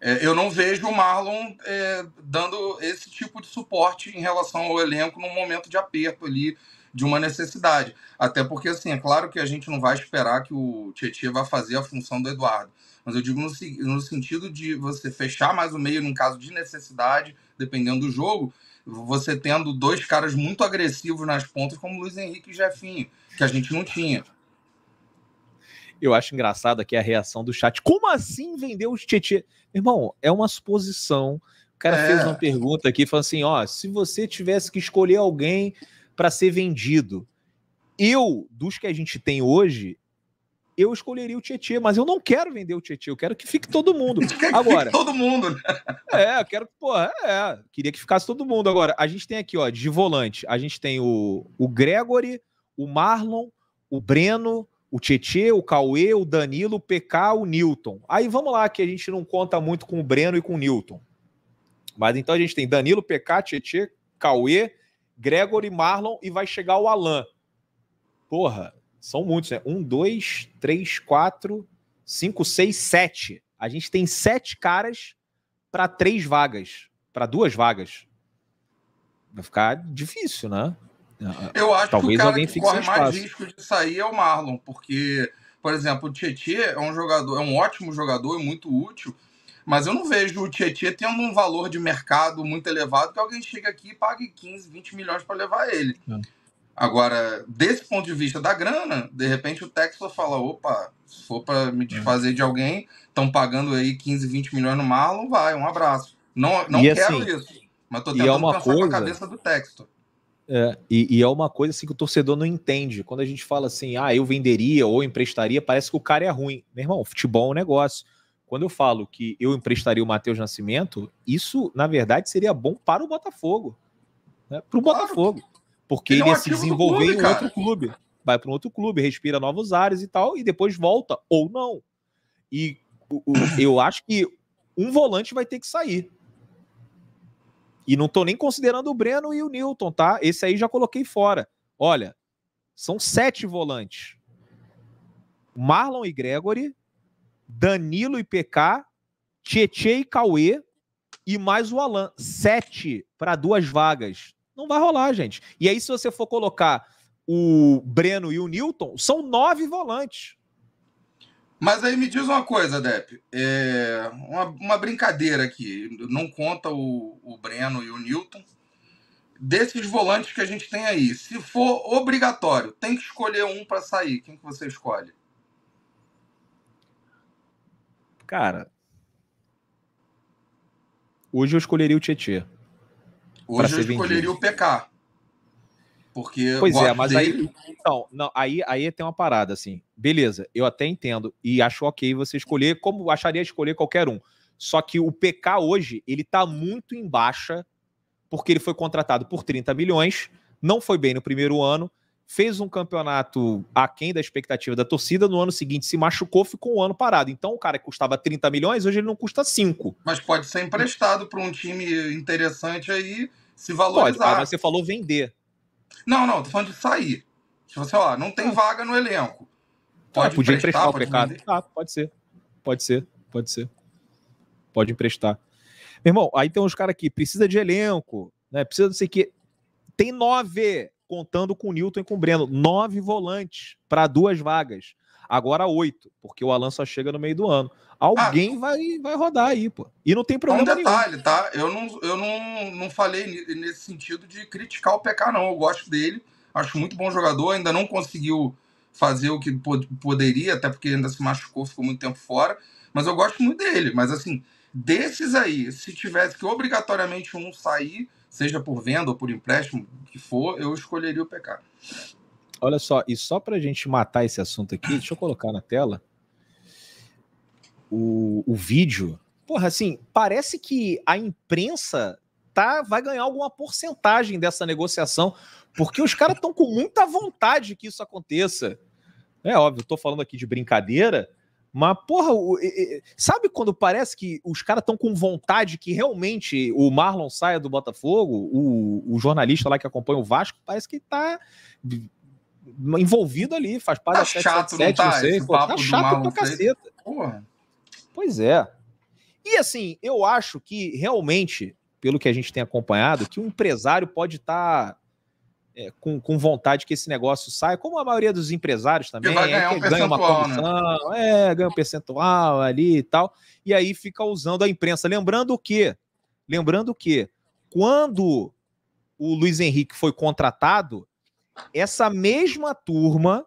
é eu não vejo o Marlon é, dando esse tipo de suporte em relação ao elenco num momento de aperto ali, de uma necessidade. Até porque, assim, é claro que a gente não vai esperar que o Tietchan vá fazer a função do Eduardo. Mas eu digo no, no sentido de você fechar mais o meio num caso de necessidade, dependendo do jogo, você tendo dois caras muito agressivos nas pontas, como Luiz Henrique e Jefinho, que a gente não tinha. Eu acho engraçado aqui a reação do chat. Como assim vendeu o Tietê? Irmão, é uma suposição. O cara é. fez uma pergunta aqui, falou assim: ó, se você tivesse que escolher alguém para ser vendido, eu, dos que a gente tem hoje, eu escolheria o Tietchan, mas eu não quero vender o Tietchan, eu quero que fique todo mundo. Agora. todo mundo, né? É, eu quero que, porra, é, queria que ficasse todo mundo. Agora, a gente tem aqui, ó, de volante, a gente tem o, o Gregory, o Marlon, o Breno, o Tietê, o Cauê, o Danilo, o PK, o Newton. Aí vamos lá, que a gente não conta muito com o Breno e com o Newton. Mas então a gente tem Danilo, PK, Tietê, Cauê, Gregory, Marlon e vai chegar o Alan. Porra, são muitos, né? Um, dois, três, quatro, cinco, seis, sete. A gente tem sete caras para três vagas, para duas vagas. Vai ficar difícil, né? É, é, eu acho Talvez que o cara que corre mais espaço. risco de sair é o Marlon, porque, por exemplo, o Tietchan é um jogador, é um ótimo jogador e é muito útil, mas eu não vejo o Tietchan tendo um valor de mercado muito elevado que alguém chegue aqui e pague 15, 20 milhões para levar ele. É. Agora, desse ponto de vista da grana, de repente o Texas fala: opa, se for para me desfazer é. de alguém, estão pagando aí 15, 20 milhões no Marlon, vai, um abraço. Não, não quero assim, isso. Mas tô tentando é uma pensar coisa... com a cabeça do Texas. É, e, e, é uma coisa assim que o torcedor não entende. Quando a gente fala assim, ah, eu venderia ou emprestaria, parece que o cara é ruim. Meu irmão, futebol é um negócio. Quando eu falo que eu emprestaria o Matheus Nascimento, isso, na verdade, seria bom para o Botafogo. Né? Para o claro. Botafogo. Porque ele, é ele ia se desenvolver clube, em outro clube. Vai para um outro clube, respira novos ares e tal, e depois volta, ou não. E o, o, eu acho que um volante vai ter que sair. E não estou nem considerando o Breno e o Newton, tá? Esse aí já coloquei fora. Olha, são sete volantes. Marlon e Gregory, Danilo e PK, Tietê e Cauê e mais o Alan. Sete para duas vagas. Não vai rolar, gente. E aí, se você for colocar o Breno e o Newton, são nove volantes. Mas aí me diz uma coisa, Dep. É uma, uma, brincadeira aqui. Não conta o, o Breno e o Newton. Desses volantes que a gente tem aí, se for obrigatório, tem que escolher um para sair. Quem que você escolhe? Cara, hoje eu escolheria o Tietchan. Hoje eu escolheria vendido. o PK. Porque pois é, mas dele... aí, então, não, aí, aí tem uma parada assim. Beleza, eu até entendo e acho ok você escolher, como acharia escolher qualquer um. Só que o PK hoje, ele tá muito em baixa, porque ele foi contratado por 30 milhões, não foi bem no primeiro ano, fez um campeonato aquém da expectativa da torcida, no ano seguinte se machucou, ficou um ano parado. Então o cara que custava 30 milhões, hoje ele não custa 5. Mas pode ser emprestado para um time interessante aí se valorizar. Pode, mas você falou vender. Não, não, tô falando de sair. Tipo, sei assim, ó, não tem ah. vaga no elenco. Ah, pode ah, podia emprestar, emprestar o precário. Ah, pode ser. Pode ser, pode ser. Pode emprestar. Meu irmão, aí tem uns caras aqui, precisa de elenco, né? Precisa não sei o quê. Tem nove, contando com o Newton e com o Breno. Nove volantes para duas vagas. Agora oito, porque o Alan só chega no meio do ano. Alguém ah, vai, vai rodar aí, pô. E não tem problema nenhum. Um detalhe, nenhum. tá? Eu, não, eu não, não falei nesse sentido de criticar o PK, não. Eu gosto dele, acho muito bom jogador, ainda não conseguiu fazer o que pod poderia, até porque ainda se machucou, ficou muito tempo fora. Mas eu gosto muito dele. Mas assim, desses aí, se tivesse que obrigatoriamente um sair, seja por venda ou por empréstimo, que for, eu escolheria o PK. Olha só, e só para a gente matar esse assunto aqui, deixa eu colocar na tela o, o vídeo. Porra, assim, parece que a imprensa tá, vai ganhar alguma porcentagem dessa negociação, porque os caras estão com muita vontade que isso aconteça. É óbvio, estou falando aqui de brincadeira, mas, porra, sabe quando parece que os caras estão com vontade que realmente o Marlon saia do Botafogo? O, o jornalista lá que acompanha o Vasco parece que tá envolvido ali, faz tá parte tá da 7, chato, não, tá, sei, pô, tá chato pra caceta. Pois é. E assim, eu acho que realmente, pelo que a gente tem acompanhado, que o um empresário pode estar tá, é, com, com vontade que esse negócio saia, como a maioria dos empresários também, que é, que um ganha uma né? comissão, né? é, ganha um percentual ali e tal, e aí fica usando a imprensa. Lembrando o quê? Lembrando o quê? Quando o Luiz Henrique foi contratado, essa mesma turma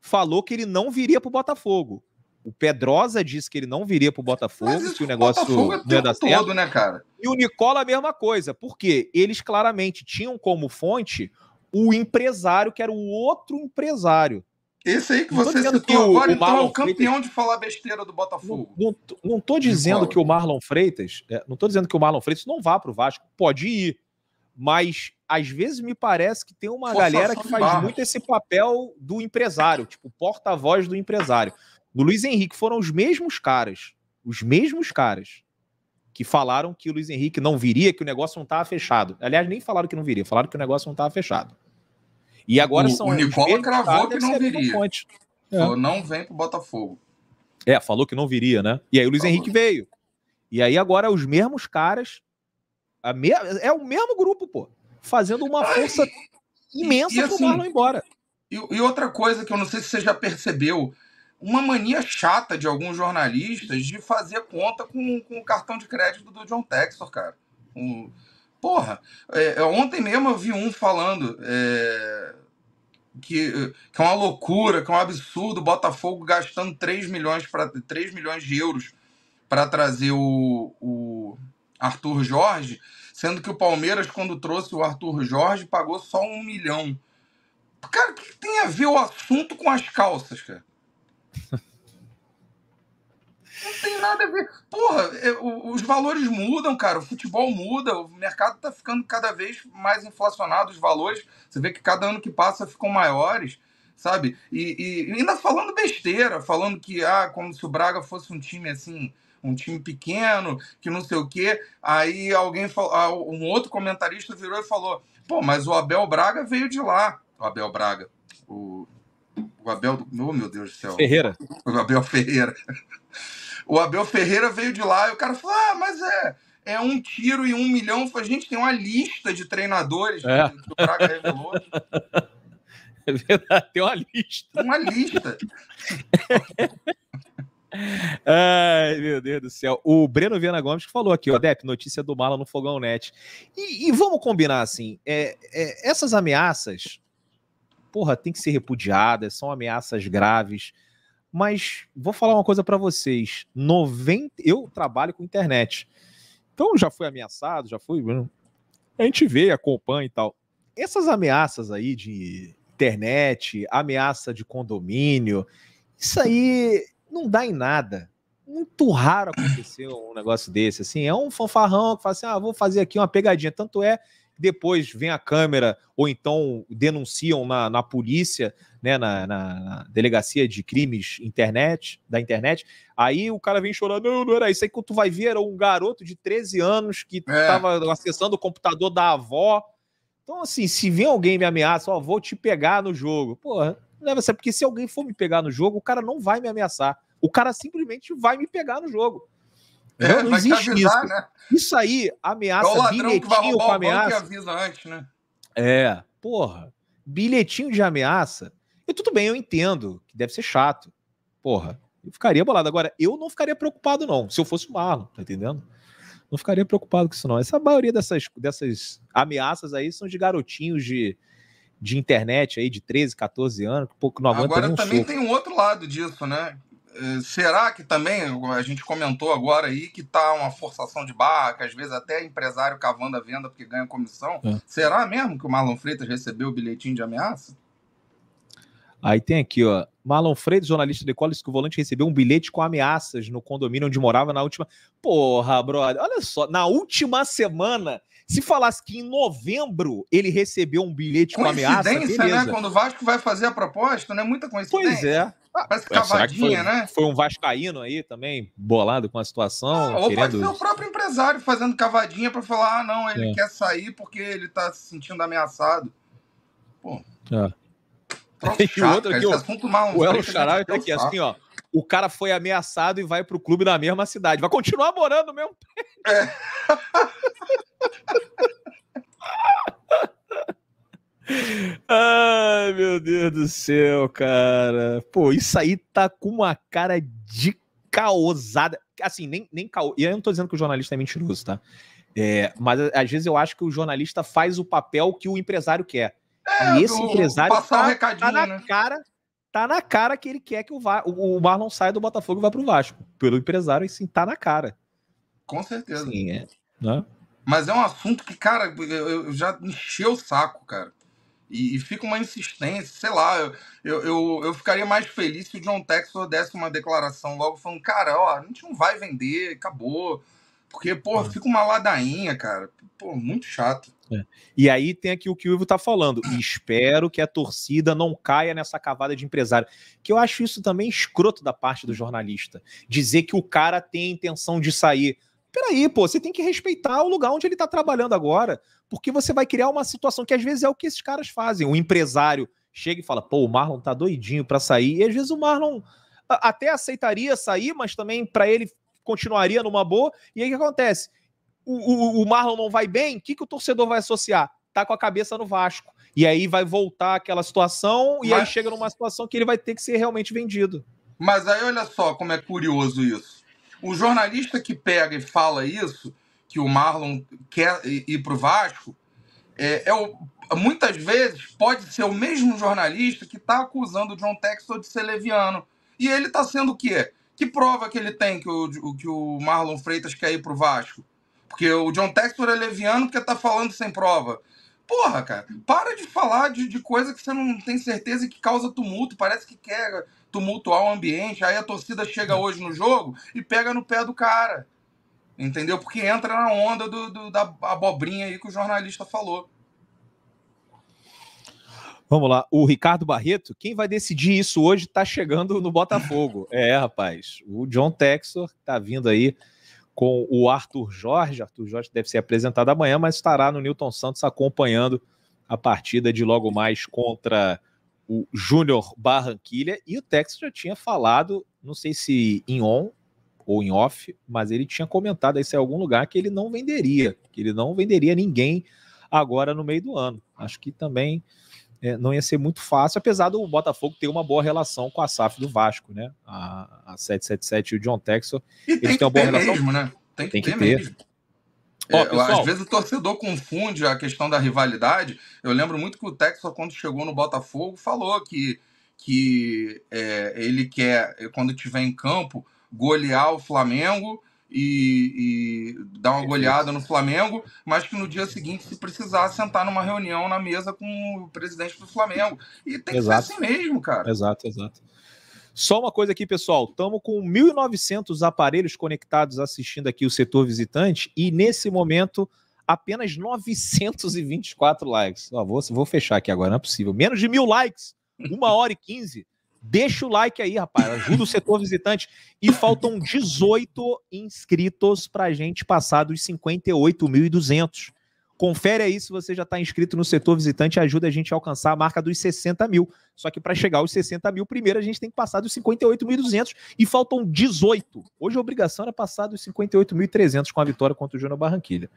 falou que ele não viria para o Botafogo. O Pedrosa disse que ele não viria para o Botafogo, que o é negócio o é não ia dar certo. Né, e o Nicola a mesma coisa, porque eles claramente tinham como fonte o empresário, que era o outro empresário. Esse aí que não você citou que o, agora, o então é o campeão Freitas... de falar besteira do Botafogo. Não, não, não tô dizendo Nicola. que o Marlon Freitas, é, não tô dizendo que o Marlon Freitas não vá para o Vasco, pode ir, mas às vezes me parece que tem uma galera que faz barra. muito esse papel do empresário, tipo, porta-voz do empresário. Do Luiz Henrique foram os mesmos caras, os mesmos caras que falaram que o Luiz Henrique não viria, que o negócio não estava fechado. Aliás, nem falaram que não viria, falaram que o negócio não estava fechado. E agora o, são o Nicola cravou que não viria. É. Falou, não vem pro Botafogo. É, falou que não viria, né? E aí o Luiz falou. Henrique veio. E aí agora é os mesmos caras. Me... É o mesmo grupo, pô fazendo uma força Ai, imensa para assim, o Marlon embora. E, e outra coisa que eu não sei se você já percebeu, uma mania chata de alguns jornalistas de fazer conta com, com o cartão de crédito do John Texor, cara. Um, porra, é, é, ontem mesmo eu vi um falando é, que, que é uma loucura, que é um absurdo o Botafogo gastando 3 milhões, pra, 3 milhões de euros para trazer o, o Arthur Jorge Sendo que o Palmeiras, quando trouxe o Arthur Jorge, pagou só um milhão. Cara, o que tem a ver o assunto com as calças, cara? Não tem nada a ver. Porra, é, os valores mudam, cara. O futebol muda, o mercado tá ficando cada vez mais inflacionado, os valores. Você vê que cada ano que passa ficam maiores, sabe? E, e ainda falando besteira, falando que, ah, como se o Braga fosse um time assim um time pequeno, que não sei o quê. Aí alguém falou, ah, um outro comentarista virou e falou: pô, mas o Abel Braga veio de lá. O Abel Braga. O, o Abel. Oh, meu Deus do céu. Ferreira. O Abel Ferreira. O Abel Ferreira veio de lá e o cara falou: ah, mas é é um tiro e um milhão. Eu falei, gente, tem uma lista de treinadores é. que o Braga revelou. É verdade, tem uma lista. Uma lista. Ai, meu Deus do céu. O Breno Viana Gomes que falou aqui, ó, Dep, notícia do Mala no Fogão Net. E, e vamos combinar assim: é, é, essas ameaças, porra, tem que ser repudiadas, são ameaças graves. Mas vou falar uma coisa para vocês: 90... eu trabalho com internet. Então já fui ameaçado, já fui. A gente vê, acompanha e tal. Essas ameaças aí de internet, ameaça de condomínio, isso aí não dá em nada. Muito raro acontecer um negócio desse. Assim, é um fanfarrão que fala assim: ah, vou fazer aqui uma pegadinha. Tanto é que depois vem a câmera, ou então denunciam na, na polícia, né, na, na delegacia de crimes internet, da internet. Aí o cara vem chorando: não, não era isso. Aí quando tu vai ver, era um garoto de 13 anos que estava é. acessando o computador da avó. Então, assim, se vem alguém me ameaça, ó, vou te pegar no jogo. Porra, leva né, a porque se alguém for me pegar no jogo, o cara não vai me ameaçar. O cara simplesmente vai me pegar no jogo. É, então, não, não existe avisar, isso. Né? Isso aí, ameaça, é bilhetinho com ameaça. avisa antes, né? É, porra. Bilhetinho de ameaça. E tudo bem, eu entendo que deve ser chato. Porra, eu ficaria bolado. Agora, eu não ficaria preocupado, não. Se eu fosse o Marlon, tá entendendo? Não ficaria preocupado com isso, não. Essa maioria dessas, dessas ameaças aí são de garotinhos de de internet aí de 13, 14 anos, que pouco não aguenta Agora também soco. tem um outro lado disso, né? É, será que também, a gente comentou agora aí que tá uma forçação de barra, que às vezes até empresário cavando a venda porque ganha comissão. É. Será mesmo que o Marlon Freitas recebeu o bilhetinho de ameaça? Aí tem aqui, ó. Marlon Freitas, jornalista de Collins, que o volante recebeu um bilhete com ameaças no condomínio onde morava na última. Porra, brother. Olha só, na última semana se falasse que em novembro ele recebeu um bilhete com ameaça. Coincidência, né? Quando o Vasco vai fazer a proposta, né? Muita coincidência. Pois é. Ah, parece cavadinha, foi, né? Foi um Vascaíno aí também, bolado com a situação. Ah, ou querendo... pode ser o próprio empresário fazendo cavadinha para falar: ah, não, ele é. quer sair porque ele tá se sentindo ameaçado. Pô. É. Troço e chato, outro aqui, o, né? tá o El Xará tá aqui, assim, ó o cara foi ameaçado e vai pro clube da mesma cidade. Vai continuar morando no mesmo prédio. Ai, meu Deus do céu, cara. Pô, isso aí tá com uma cara de caosada. Assim, nem, nem caô. E eu não tô dizendo que o jornalista é mentiroso, tá? É, mas às vezes eu acho que o jornalista faz o papel que o empresário quer. É, e esse do, empresário tá, um tá, na né? cara tá na cara que ele quer que o, Va o Marlon saia do Botafogo e vá pro Vasco. Pelo empresário, sim tá na cara. Com certeza. Sim, é. Né? Mas é um assunto que, cara, eu já encheu o saco, cara. E, e, fica uma insistência, sei lá, eu, eu, eu, eu, ficaria mais feliz se o John Textor desse uma declaração logo falando, cara, ó, a gente não vai vender, acabou porque, pô, é. fica uma ladainha, cara. Pô, muito chato. É. E aí tem aqui o que o Ivo tá falando. espero que a torcida não caia nessa cavada de empresário. Que eu acho isso também escroto da parte do jornalista. Dizer que o cara tem a intenção de sair. Peraí, pô, você tem que respeitar o lugar onde ele tá trabalhando agora. Porque você vai criar uma situação que às vezes é o que esses caras fazem. O empresário chega e fala, pô, o Marlon tá doidinho para sair. E às vezes o Marlon até aceitaria sair, mas também para ele continuaria numa boa. E aí o que acontece? O, o, o Marlon não vai bem, o que, que o torcedor vai associar? Tá com a cabeça no Vasco. E aí vai voltar aquela situação, e Mas... aí chega numa situação que ele vai ter que ser realmente vendido. Mas aí olha só como é curioso isso. O jornalista que pega e fala isso, que o Marlon quer ir para o Vasco, é, é o, muitas vezes pode ser o mesmo jornalista que está acusando o John Texel de ser leviano. E ele está sendo o quê? que prova que ele tem que o, que o Marlon Freitas quer ir pro Vasco? Porque o John Textor é leviano porque tá falando sem prova. Porra, cara, para de falar de, de coisa que você não tem certeza e que causa tumulto. Parece que quer tumultuar o ambiente. Aí a torcida chega hoje no jogo e pega no pé do cara. Entendeu? Porque entra na onda do, do da abobrinha aí que o jornalista falou. Vamos lá, o Ricardo Barreto, quem vai decidir isso hoje está chegando no Botafogo. é, rapaz, o John Texor está vindo aí com o Arthur Jorge. Arthur Jorge deve ser apresentado amanhã, mas estará no Newton Santos acompanhando a partida de logo mais contra o Júnior Barranquilha. E o Texor já tinha falado, não sei se em on ou em off, mas ele tinha comentado isso em é algum lugar que ele não venderia, que ele não venderia ninguém agora no meio do ano. Acho que também é, não ia ser muito fácil, apesar do Botafogo ter uma boa relação com a SAF do Vasco, né? A, a 777 e o John Texel. eles tem têm uma boa relação. Mesmo, né? Tem que, tem que ter, ter. mesmo. Ó, é, pessoal, às vezes o torcedor confunde a questão da rivalidade. Eu lembro muito que o Texel, quando chegou no Botafogo, falou que, que é, ele quer, quando tiver em campo, golear o Flamengo e, e, dar uma goleada no Flamengo, mas que no dia seguinte, se precisar, sentar numa reunião na mesa com o presidente do Flamengo. E tem exato. que ser assim mesmo, cara. Exato, exato. Só uma coisa aqui, pessoal. Estamos com 1.900 aparelhos conectados assistindo aqui o setor visitante e nesse momento apenas 924 likes. Ó, vou, vou fechar aqui agora, não é possível. Menos de mil likes, uma hora e quinze. Deixa o like aí, rapaz. Ajuda o setor visitante. E faltam 18 inscritos para a gente passar dos 58.200. Confere aí se você já está inscrito no setor visitante ajuda a gente a alcançar a marca dos 60 mil. Só que para chegar aos 60 mil, primeiro a gente tem que passar dos 58.200 e faltam 18. Hoje a obrigação era passar dos 58.300 com a vitória contra o Júnior Barranquilha.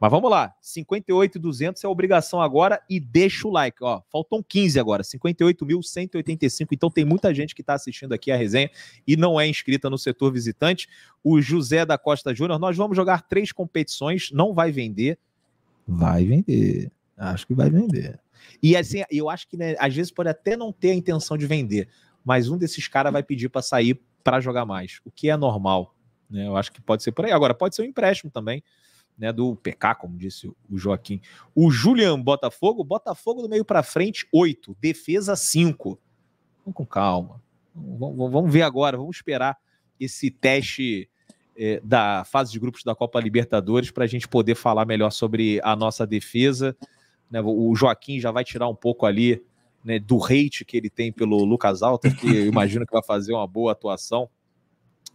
Mas vamos lá, 58,200 é a obrigação agora e deixa o like, ó. Faltam 15 agora, 58.185. Então tem muita gente que está assistindo aqui a resenha e não é inscrita no setor visitante. O José da Costa Júnior, nós vamos jogar três competições, não vai vender. Vai vender. Acho que vai vender. E assim, eu acho que né, às vezes pode até não ter a intenção de vender, mas um desses caras vai pedir para sair para jogar mais, o que é normal. Né? Eu acho que pode ser por aí. Agora, pode ser um empréstimo também né, do PK, como disse o Joaquim. O Julian Botafogo, Botafogo do meio para frente, 8, defesa 5. Vamos com calma. Vamos, vamos ver agora, vamos esperar esse teste é, da fase de grupos da Copa Libertadores para a gente poder falar melhor sobre a nossa defesa. Né, o Joaquim já vai tirar um pouco ali né, do hate que ele tem pelo Lucas Alter, que eu imagino que vai fazer uma boa atuação.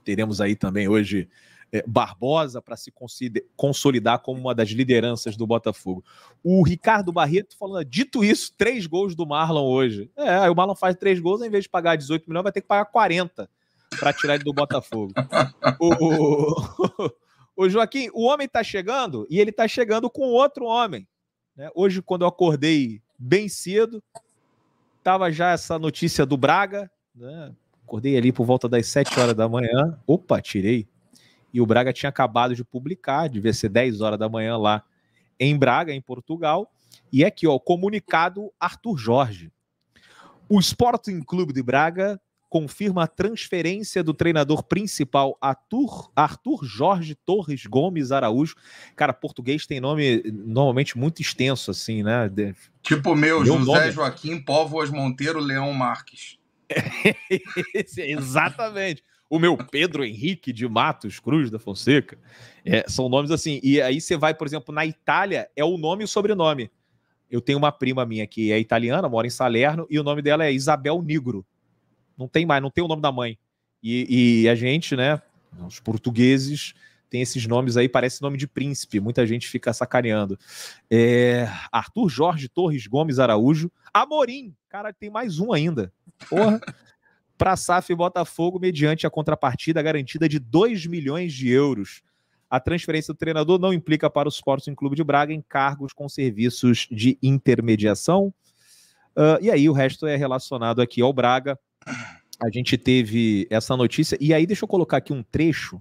Teremos aí também hoje é, Barbosa para se consolidar como uma das lideranças do Botafogo. O Ricardo Barreto falando, dito isso, três gols do Marlon hoje. É, aí o Marlon faz três gols, em vez de pagar 18 milhões, vai ter que pagar 40 para tirar ele do Botafogo. o, o, Joaquim, o homem está chegando e ele está chegando com outro homem. Né? Hoje, quando eu acordei bem cedo, tava já essa notícia do Braga, né? Acordei ali por volta das 7 horas da manhã. Opa, tirei e o Braga tinha acabado de publicar, devia ser 10 horas da manhã lá em Braga, em Portugal. E aqui, ó, comunicado Arthur Jorge. O Sporting Clube de Braga confirma a transferência do treinador principal Arthur, Arthur Jorge Torres Gomes Araújo. Cara, português tem nome normalmente muito extenso, assim, né? Tipo meu, meu José nome. É Joaquim Póvoas Monteiro Leão Marques. exatamente o meu Pedro Henrique de Matos Cruz da Fonseca. É, são nomes assim. E aí você vai, por exemplo, na Itália, é o nome e o sobrenome. Eu tenho uma prima minha que é italiana, mora em Salerno, e o nome dela é Isabel Nigro. Não tem mais, não tem o nome da mãe. E, e a gente, né, os portugueses, tem esses nomes aí, parece nome de príncipe, muita gente fica sacaneando. É, Arthur Jorge Torres Gomes Araújo, Amorim, cara, tem mais um ainda. Porra, para SAF e Botafogo mediante a contrapartida garantida de 2 milhões de euros. A transferência do treinador não implica para o Sporting Clube de Braga em cargos com serviços de intermediação. Uh, e aí o resto é relacionado aqui ao Braga. A gente teve essa notícia. E aí deixa eu colocar aqui um trecho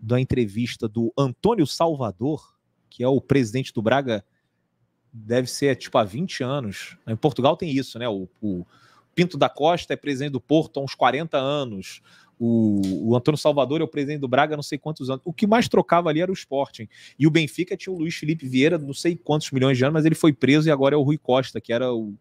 da entrevista do Antônio Salvador, que é o presidente do Braga, deve ser tipo há 20 anos. Em Portugal tem isso, né? o, o Pinto da Costa é presidente do Porto há uns 40 anos. O, o, Antônio Salvador é o presidente do Braga, não sei quantos anos. O que mais trocava ali era o Sporting. E o Benfica tinha o Luiz Felipe Vieira, não sei quantos milhões de anos, mas ele foi preso e agora é o Rui Costa, que era o,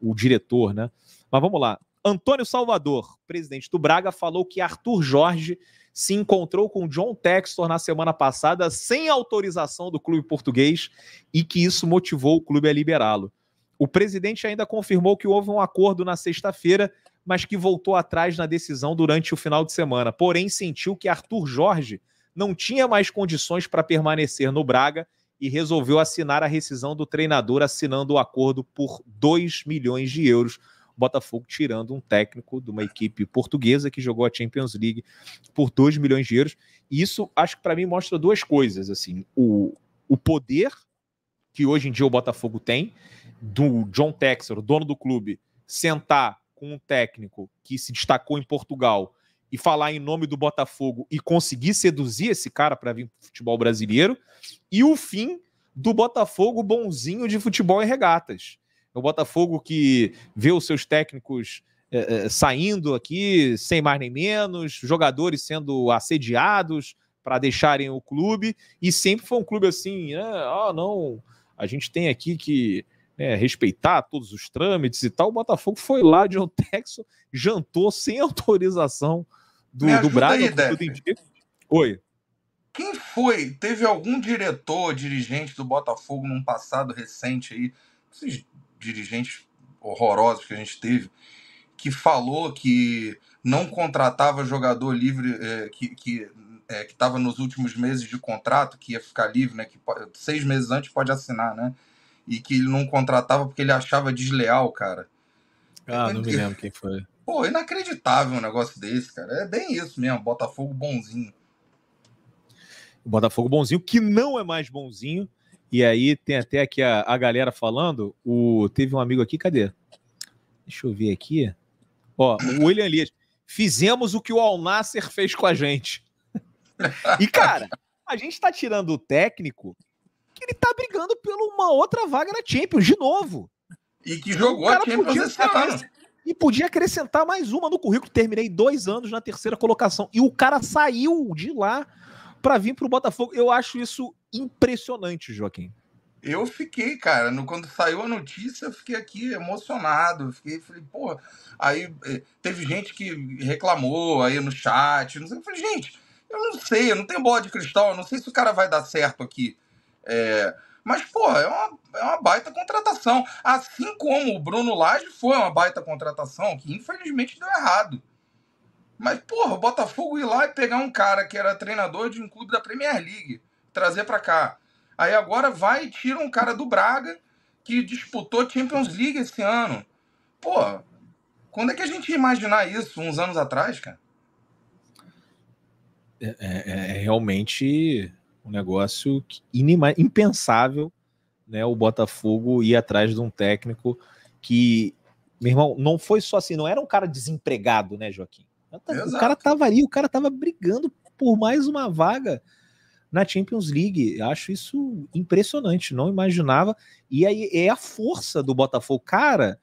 o diretor, né? Mas vamos lá. Antônio Salvador, presidente do Braga, falou que Arthur Jorge se encontrou com John Textor na semana passada sem autorização do clube português e que isso motivou o clube a liberá-lo. O presidente ainda confirmou que houve um acordo na sexta-feira, mas que voltou atrás na decisão durante o final de semana. Porém, sentiu que Arthur Jorge não tinha mais condições para permanecer no Braga e resolveu assinar a rescisão do treinador, assinando o acordo por 2 milhões de euros. Botafogo tirando um técnico de uma equipe portuguesa que jogou a Champions League por 2 milhões de euros. E isso, acho que para mim, mostra duas coisas. assim O, o poder que hoje em dia o Botafogo tem do John Texer, o dono do clube, sentar com um técnico que se destacou em Portugal e falar em nome do Botafogo e conseguir seduzir esse cara para vir para o futebol brasileiro, e o fim do Botafogo bonzinho de futebol em regatas. É o Botafogo que vê os seus técnicos é, é, saindo aqui, sem mais nem menos, jogadores sendo assediados para deixarem o clube, e sempre foi um clube assim, né, ah, não, a gente tem aqui que né, respeitar todos os trâmites e tal. O Botafogo foi lá de texto jantou sem autorização do, do Braga. Oi. Quem foi? Teve algum diretor, dirigente do Botafogo num passado recente aí, esses dirigentes horrorosos que a gente teve, que falou que não contratava jogador livre, é, que, que é, que estava nos últimos meses de contrato, que ia ficar livre, né? Que seis meses antes pode assinar, né? e que ele não contratava porque ele achava desleal, cara. Ah, então, não me lembro quem foi. Pô, inacreditável um negócio desse, cara. É bem isso mesmo, Botafogo bonzinho. Botafogo bonzinho, que não é mais bonzinho. E aí tem até aqui a, a galera falando. O, teve um amigo aqui, cadê? Deixa eu ver aqui. Ó, o William Lias. Fizemos o que o Alnasser fez com a gente. E, cara, a gente tá tirando o técnico que ele tá brigando por uma outra vaga na Champions, de novo. E que jogou a Champions podia, ano. E podia acrescentar mais uma no currículo. Terminei dois anos na terceira colocação. E o cara saiu de lá para vir pro Botafogo. Eu acho isso impressionante, Joaquim. Eu fiquei, cara, no, quando saiu a notícia, eu fiquei aqui emocionado. Fiquei, falei, porra. Aí eh, teve gente que reclamou aí no chat. Não sei, eu falei, gente, eu não sei, eu não tenho bola de cristal, eu não sei se o cara vai dar certo aqui. É, mas, porra, é uma, é uma baita contratação. Assim como o Bruno Lage foi uma baita contratação, que infelizmente deu errado. Mas, porra, o Botafogo ir lá e pegar um cara que era treinador de um clube da Premier League, trazer para cá. Aí agora vai e tira um cara do Braga, que disputou Champions League esse ano. Pô, quando é que a gente ia imaginar isso uns anos atrás, cara? É, é, é realmente um negócio impensável, né? O Botafogo ir atrás de um técnico que, meu irmão, não foi só assim, não era um cara desempregado, né, Joaquim? Exato. O cara tava ali, o cara tava brigando por mais uma vaga na Champions League. Acho isso impressionante, não imaginava. E aí é a força do Botafogo. Cara,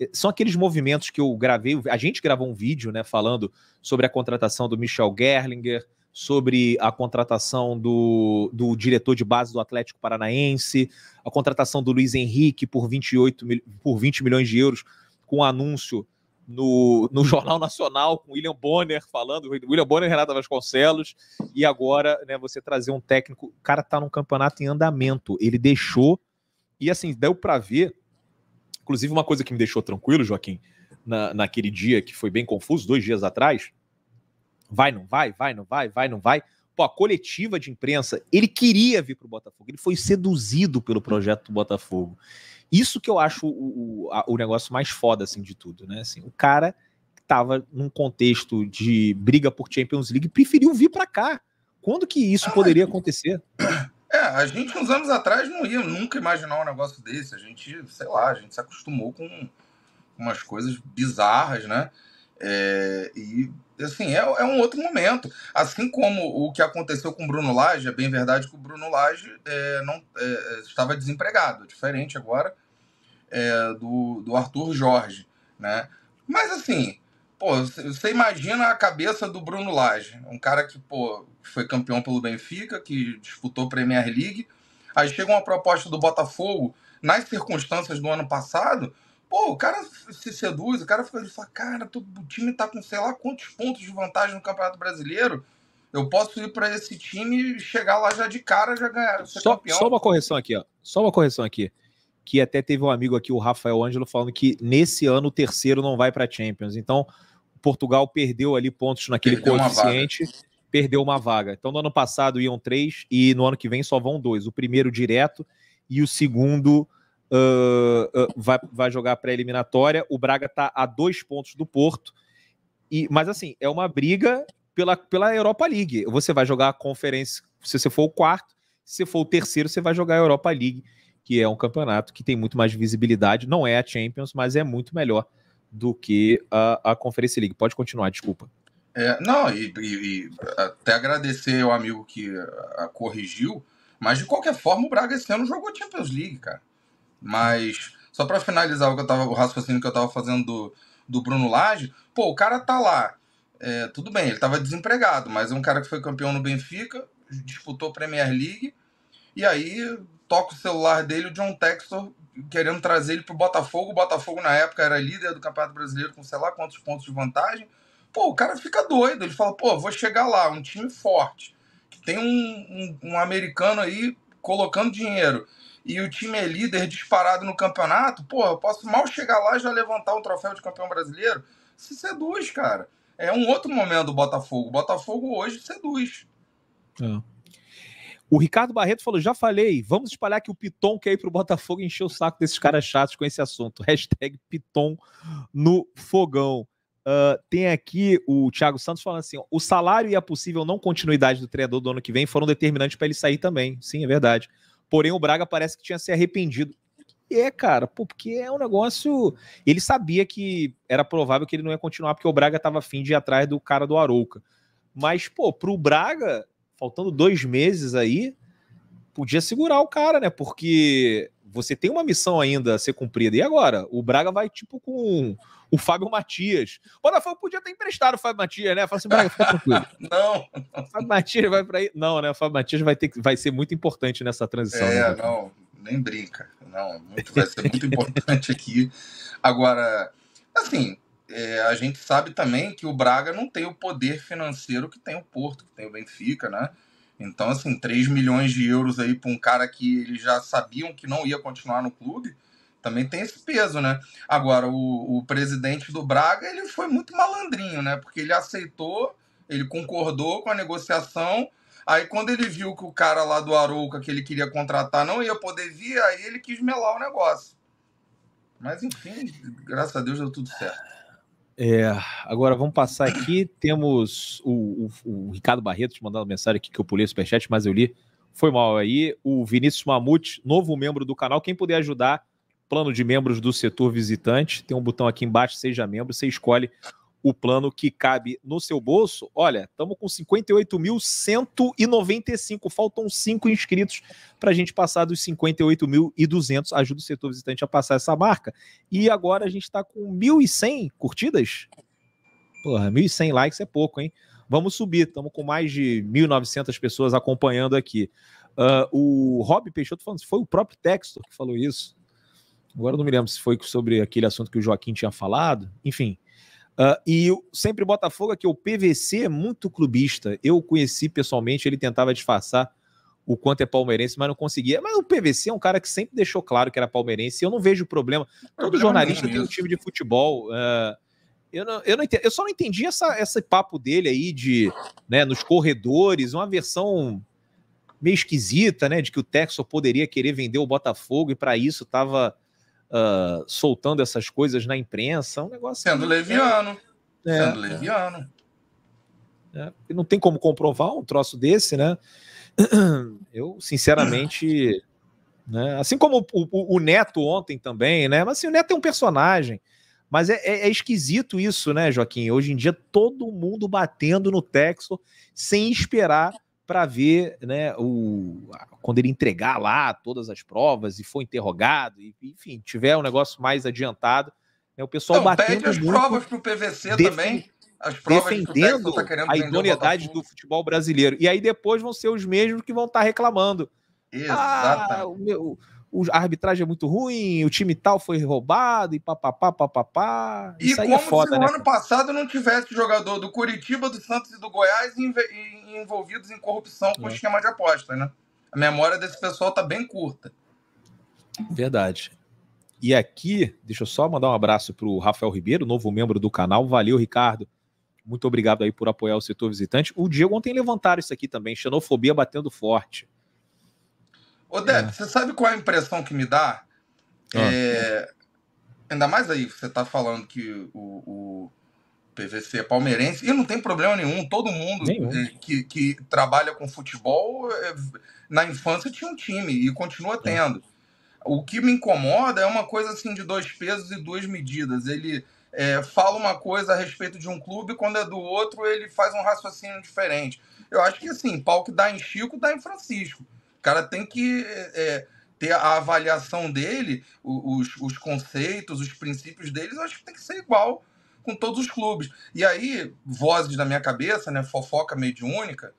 é, são aqueles movimentos que eu gravei, a gente gravou um vídeo, né, falando sobre a contratação do Michel Gerlinger, sobre a contratação do, do diretor de base do Atlético Paranaense, a contratação do Luiz Henrique por 28 por 20 milhões de euros com anúncio no, no Jornal Nacional com William Bonner falando, William Bonner e Renata Vasconcelos, e agora né, você trazer um técnico, o cara tá num campeonato em andamento, ele deixou, e assim, deu para ver, inclusive uma coisa que me deixou tranquilo, Joaquim, na, naquele dia que foi bem confuso, dois dias atrás, vai, não vai, vai, não vai, vai, não vai. Pô, a coletiva de imprensa, ele queria vir para o Botafogo, ele foi seduzido pelo projeto do Botafogo. Isso que eu acho o, o, a, o negócio mais foda, assim, de tudo, né? Assim, o cara estava num contexto de briga por Champions League preferiu vir para cá. Quando que isso ah, poderia acontecer? É, a gente uns anos atrás não ia nunca imaginar um negócio desse. A gente, sei lá, a gente se acostumou com umas coisas bizarras, né? É, e assim, é, é, um outro momento. Assim como o que aconteceu com o Bruno Lage, é bem verdade que o Bruno Lage é, não, é, é estava desempregado, diferente agora é, do, do Arthur Jorge, né? Mas assim, pô, você imagina a cabeça do Bruno Lage, um cara que, pô, foi campeão pelo Benfica, que disputou Premier League, aí chega uma proposta do Botafogo, nas circunstâncias do ano passado, Pô, o cara se seduz, o cara fica ali e fala, cara, tô, o time tá com sei lá quantos pontos de vantagem no Campeonato Brasileiro. Eu posso ir para esse time e chegar lá já de cara, já ganhar. Só, campeão. só uma correção aqui, ó. Só uma correção aqui que até teve um amigo aqui, o Rafael Ângelo, falando que nesse ano o terceiro não vai para Champions. Então, Portugal perdeu ali pontos naquele perdeu coeficiente, uma perdeu uma vaga. Então, no ano passado iam três e no ano que vem só vão dois. O primeiro direto e o segundo uh, uh, vai, vai jogar a pré-eliminatória. O Braga está a dois pontos do Porto. E, mas assim, é uma briga pela, pela Europa League. Você vai jogar a conferência, se você for o quarto, se for o terceiro, você vai jogar a Europa League, que é um campeonato que tem muito mais visibilidade. Não é a Champions, mas é muito melhor do que a, a Conferência League. Pode continuar, desculpa. É, não, e, e, até agradecer o amigo que a, ah, a corrigiu, mas de qualquer forma o Braga esse ano jogou Champions League, cara. Mas, só para finalizar o, que eu tava, o raciocínio que eu tava fazendo do, do Bruno Lage, pô, o cara tá lá. É, tudo bem, ele tava desempregado, mas é um cara que foi campeão no Benfica, disputou Premier League, e aí toca o celular dele, o John Textor, querendo trazer ele pro Botafogo. O Botafogo, na época, era líder do Campeonato Brasileiro com sei lá quantos pontos de vantagem. Pô, o cara fica doido. Ele fala, pô, vou chegar lá, um time forte. que Tem um, um, um americano aí colocando dinheiro e o time é líder disparado no campeonato, porra, eu posso mal chegar lá e já levantar um troféu de campeão brasileiro? Se seduz, cara. É um outro momento do Botafogo. O Botafogo hoje seduz. É. O Ricardo Barreto falou: já falei, vamos espalhar que o Piton quer ir pro Botafogo e encher o saco desses caras chatos com esse assunto. Hashtag Piton no fogão. Uh, tem aqui o Thiago Santos falando assim: o salário e a possível não continuidade do treinador do ano que vem foram determinantes para ele sair também. Sim, é verdade. Porém, o Braga parece que tinha se arrependido. E é, cara, pô, porque é um negócio. Ele sabia que era provável que ele não ia continuar, porque o Braga estava afim de ir atrás do cara do Arouca. Mas, pô, pro Braga, faltando dois meses aí, podia segurar o cara, né? Porque você tem uma missão ainda a ser cumprida. E agora? O Braga vai, tipo, com o Fábio Matias. O Botafogo podia ter emprestado o Fábio Matias, né? Fala assim, Braga, fica tranquilo. não. O Fábio Matias vai para aí. Não, né? O Fábio Matias vai, ter, vai ser muito importante nessa transição. É, né? não, nem brinca. Não, muito, vai ser muito importante aqui. Agora, assim, é, a gente sabe também que o Braga não tem o poder financeiro que tem o Porto, que tem o Benfica, né? Então, assim, 3 milhões de euros aí para um cara que eles já sabiam que não ia continuar no clube, também tem esse peso, né? Agora, o, o presidente do Braga, ele foi muito malandrinho, né? Porque ele aceitou, ele concordou com a negociação, Aí quando ele viu que o cara lá do Arouca que ele queria contratar não ia poder vir, aí ele quis melar o negócio. Mas enfim, graças a Deus deu tudo certo. É, agora vamos passar aqui. Temos o, o, o Ricardo Barreto te mandando mensagem aqui que eu pulei o superchat, mas eu li. Foi mal aí. O Vinícius Mamute, novo membro do canal. Quem puder ajudar, plano de membros do setor visitante. Tem um botão aqui embaixo, seja membro. Você escolhe o plano que cabe no seu bolso, olha, estamos com 58.195, faltam 5 inscritos para a gente passar dos 58.200, ajuda o setor visitante a passar essa marca, e agora a gente está com 1.100 curtidas? Porra, 1.100 likes é pouco, hein? Vamos subir, estamos com mais de 1.900 pessoas acompanhando aqui. Uh, o Rob Peixoto falando, foi o próprio Textor que falou isso. Agora não me lembro se foi sobre aquele assunto que o Joaquim tinha falado. Enfim, Uh, e eu, sempre Botafogo aqui, é o PVC é muito clubista. Eu conheci pessoalmente, ele tentava disfarçar o quanto é palmeirense, mas não conseguia. Mas o PVC é um cara que sempre deixou claro que era palmeirense. Eu não vejo problema. Ah, Todo jornalista tem um time de futebol. Uh, eu, não, eu, não entendi, eu só não entendi essa, esse papo dele aí de né, nos corredores, uma versão meio esquisita, né? De que o Texo poderia querer vender o Botafogo e para isso estava uh, soltando essas coisas na imprensa. É um negócio. Sendo assim, leviano. É, é, sendo leviano. É, não tem como comprovar um troço desse, né? Eu, sinceramente. né? Assim como o, o, o, Neto ontem também, né? Mas assim, o Neto é um personagem. Mas é, é, é, esquisito isso, né, Joaquim? Hoje em dia, todo mundo batendo no texo sem esperar para ver, né, o, quando ele entregar lá todas as provas e for interrogado, e, enfim, tiver um negócio mais adiantado, né, o pessoal então, batendo pede as provas para o PVC também. As provas defendendo que tá a idoneidade do futebol brasileiro. E aí depois vão ser os mesmos que vão estar tá reclamando. Ah, Exatamente. Ah, o meu, a arbitragem é muito ruim, o time tal foi roubado e papapá, papapá. E é como é foda, se o né, ano passado não tivesse jogador do Curitiba, do Santos e do Goiás envolvidos em corrupção com é. esquema de aposta, né? A memória desse pessoal tá bem curta. Verdade. E aqui, deixa eu só mandar um abraço pro Rafael Ribeiro, novo membro do canal. Valeu, Ricardo. Muito obrigado aí por apoiar o setor visitante. O Diego ontem levantaram isso aqui também, xenofobia batendo forte. Ô, Deb, é. você sabe qual é a impressão que me dá? Ah. É... Ainda mais aí, você tá falando que o, o, PVC é palmeirense, e não tem problema nenhum, todo mundo nenhum. É, que, que, trabalha com futebol é, na infância tinha um time e continua é. tendo. O que me incomoda é uma coisa assim de dois pesos e duas medidas. Ele é, fala uma coisa a respeito de um clube, quando é do outro, ele faz um raciocínio diferente. Eu acho que assim, pau que dá em Chico, dá em Francisco cara tem que é, é, ter a avaliação dele, os, os conceitos, os princípios deles, eu acho que tem que ser igual com todos os clubes. E aí, vozes na minha cabeça, né, fofoca mediúnica,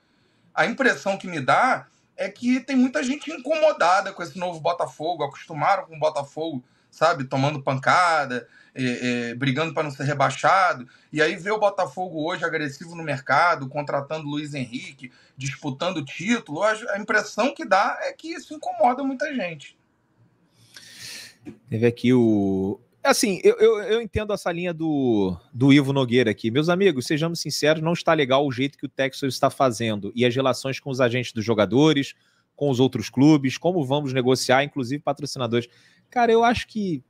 a impressão que me dá é que tem muita gente incomodada com esse novo Botafogo, acostumaram com o Botafogo, sabe, tomando pancada, é, é, brigando para não ser rebaixado. E aí vê o Botafogo hoje agressivo no mercado, contratando Luiz Henrique, disputando o título, a impressão que dá é que isso incomoda muita gente. Teve aqui o. Assim, eu, eu, eu, entendo essa linha do, do Ivo Nogueira aqui. Meus amigos, sejamos sinceros, não está legal o jeito que o Texas está fazendo e as relações com os agentes dos jogadores, com os outros clubes, como vamos negociar, inclusive patrocinadores. Cara, eu acho que.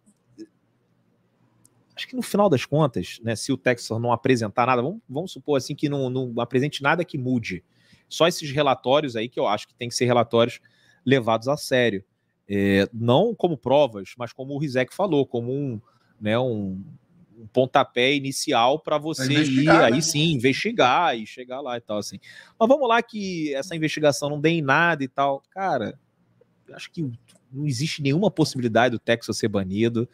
Acho que no final das contas, né, se o Texas não apresentar nada, vamos, vamos supor assim que não, não apresente nada que mude só esses relatórios aí que eu acho que tem que ser relatórios levados a sério. É, não como provas, mas como o Rizek falou, como um, né, um, um pontapé inicial para você ir né? aí sim investigar e chegar lá e tal assim. Mas vamos lá que essa investigação não dê em nada e tal. Cara, acho que não existe nenhuma possibilidade do Texas ser banido.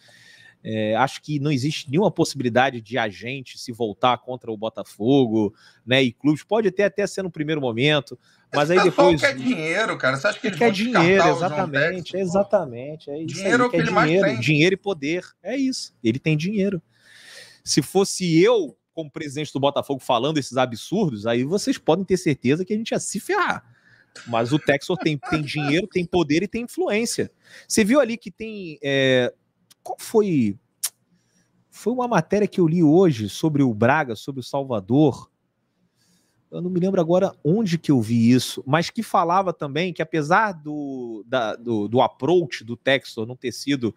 É, acho que não existe nenhuma possibilidade de a gente se voltar contra o Botafogo, né? E clubes pode até até ser no primeiro momento, mas aí depois quer dinheiro, cara. Você acha que ele quer dinheiro? Exatamente, exatamente. É isso dinheiro aí, é que ele dinheiro, mais tem. dinheiro e poder. É isso. Ele tem dinheiro. Se fosse eu como presidente do Botafogo falando esses absurdos, aí vocês podem ter certeza que a gente ia se ferrar. Mas o Texor tem, tem dinheiro, tem poder e tem influência. Você viu ali que tem é, qual foi? Foi uma matéria que eu li hoje sobre o Braga, sobre o Salvador. Eu não me lembro agora onde que eu vi isso, mas que falava também que apesar do, da, do, do approach do Textor não ter sido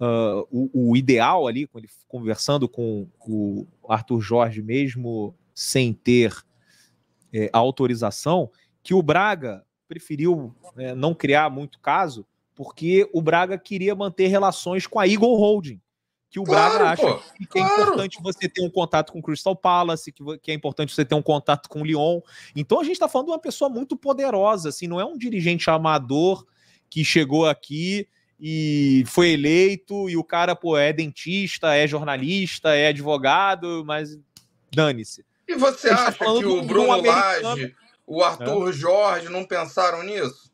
uh, o, o, ideal ali, ele conversando com o Arthur Jorge, mesmo sem ter é, eh, a autorização, que o Braga preferiu é, não criar muito caso porque o Braga queria manter relações com a Eagle Holding, que o claro, Braga acha pô, que é claro. é importante você ter um contato com o Crystal Palace, que, é importante você ter um contato com o Lyon. Então a gente está falando de uma pessoa muito poderosa, assim, não é um dirigente amador que chegou aqui e foi eleito e o cara, pô, é dentista, é jornalista, é advogado, mas dane-se. E você tá acha tá que o Bruno um o Arthur é. Jorge não pensaram nisso?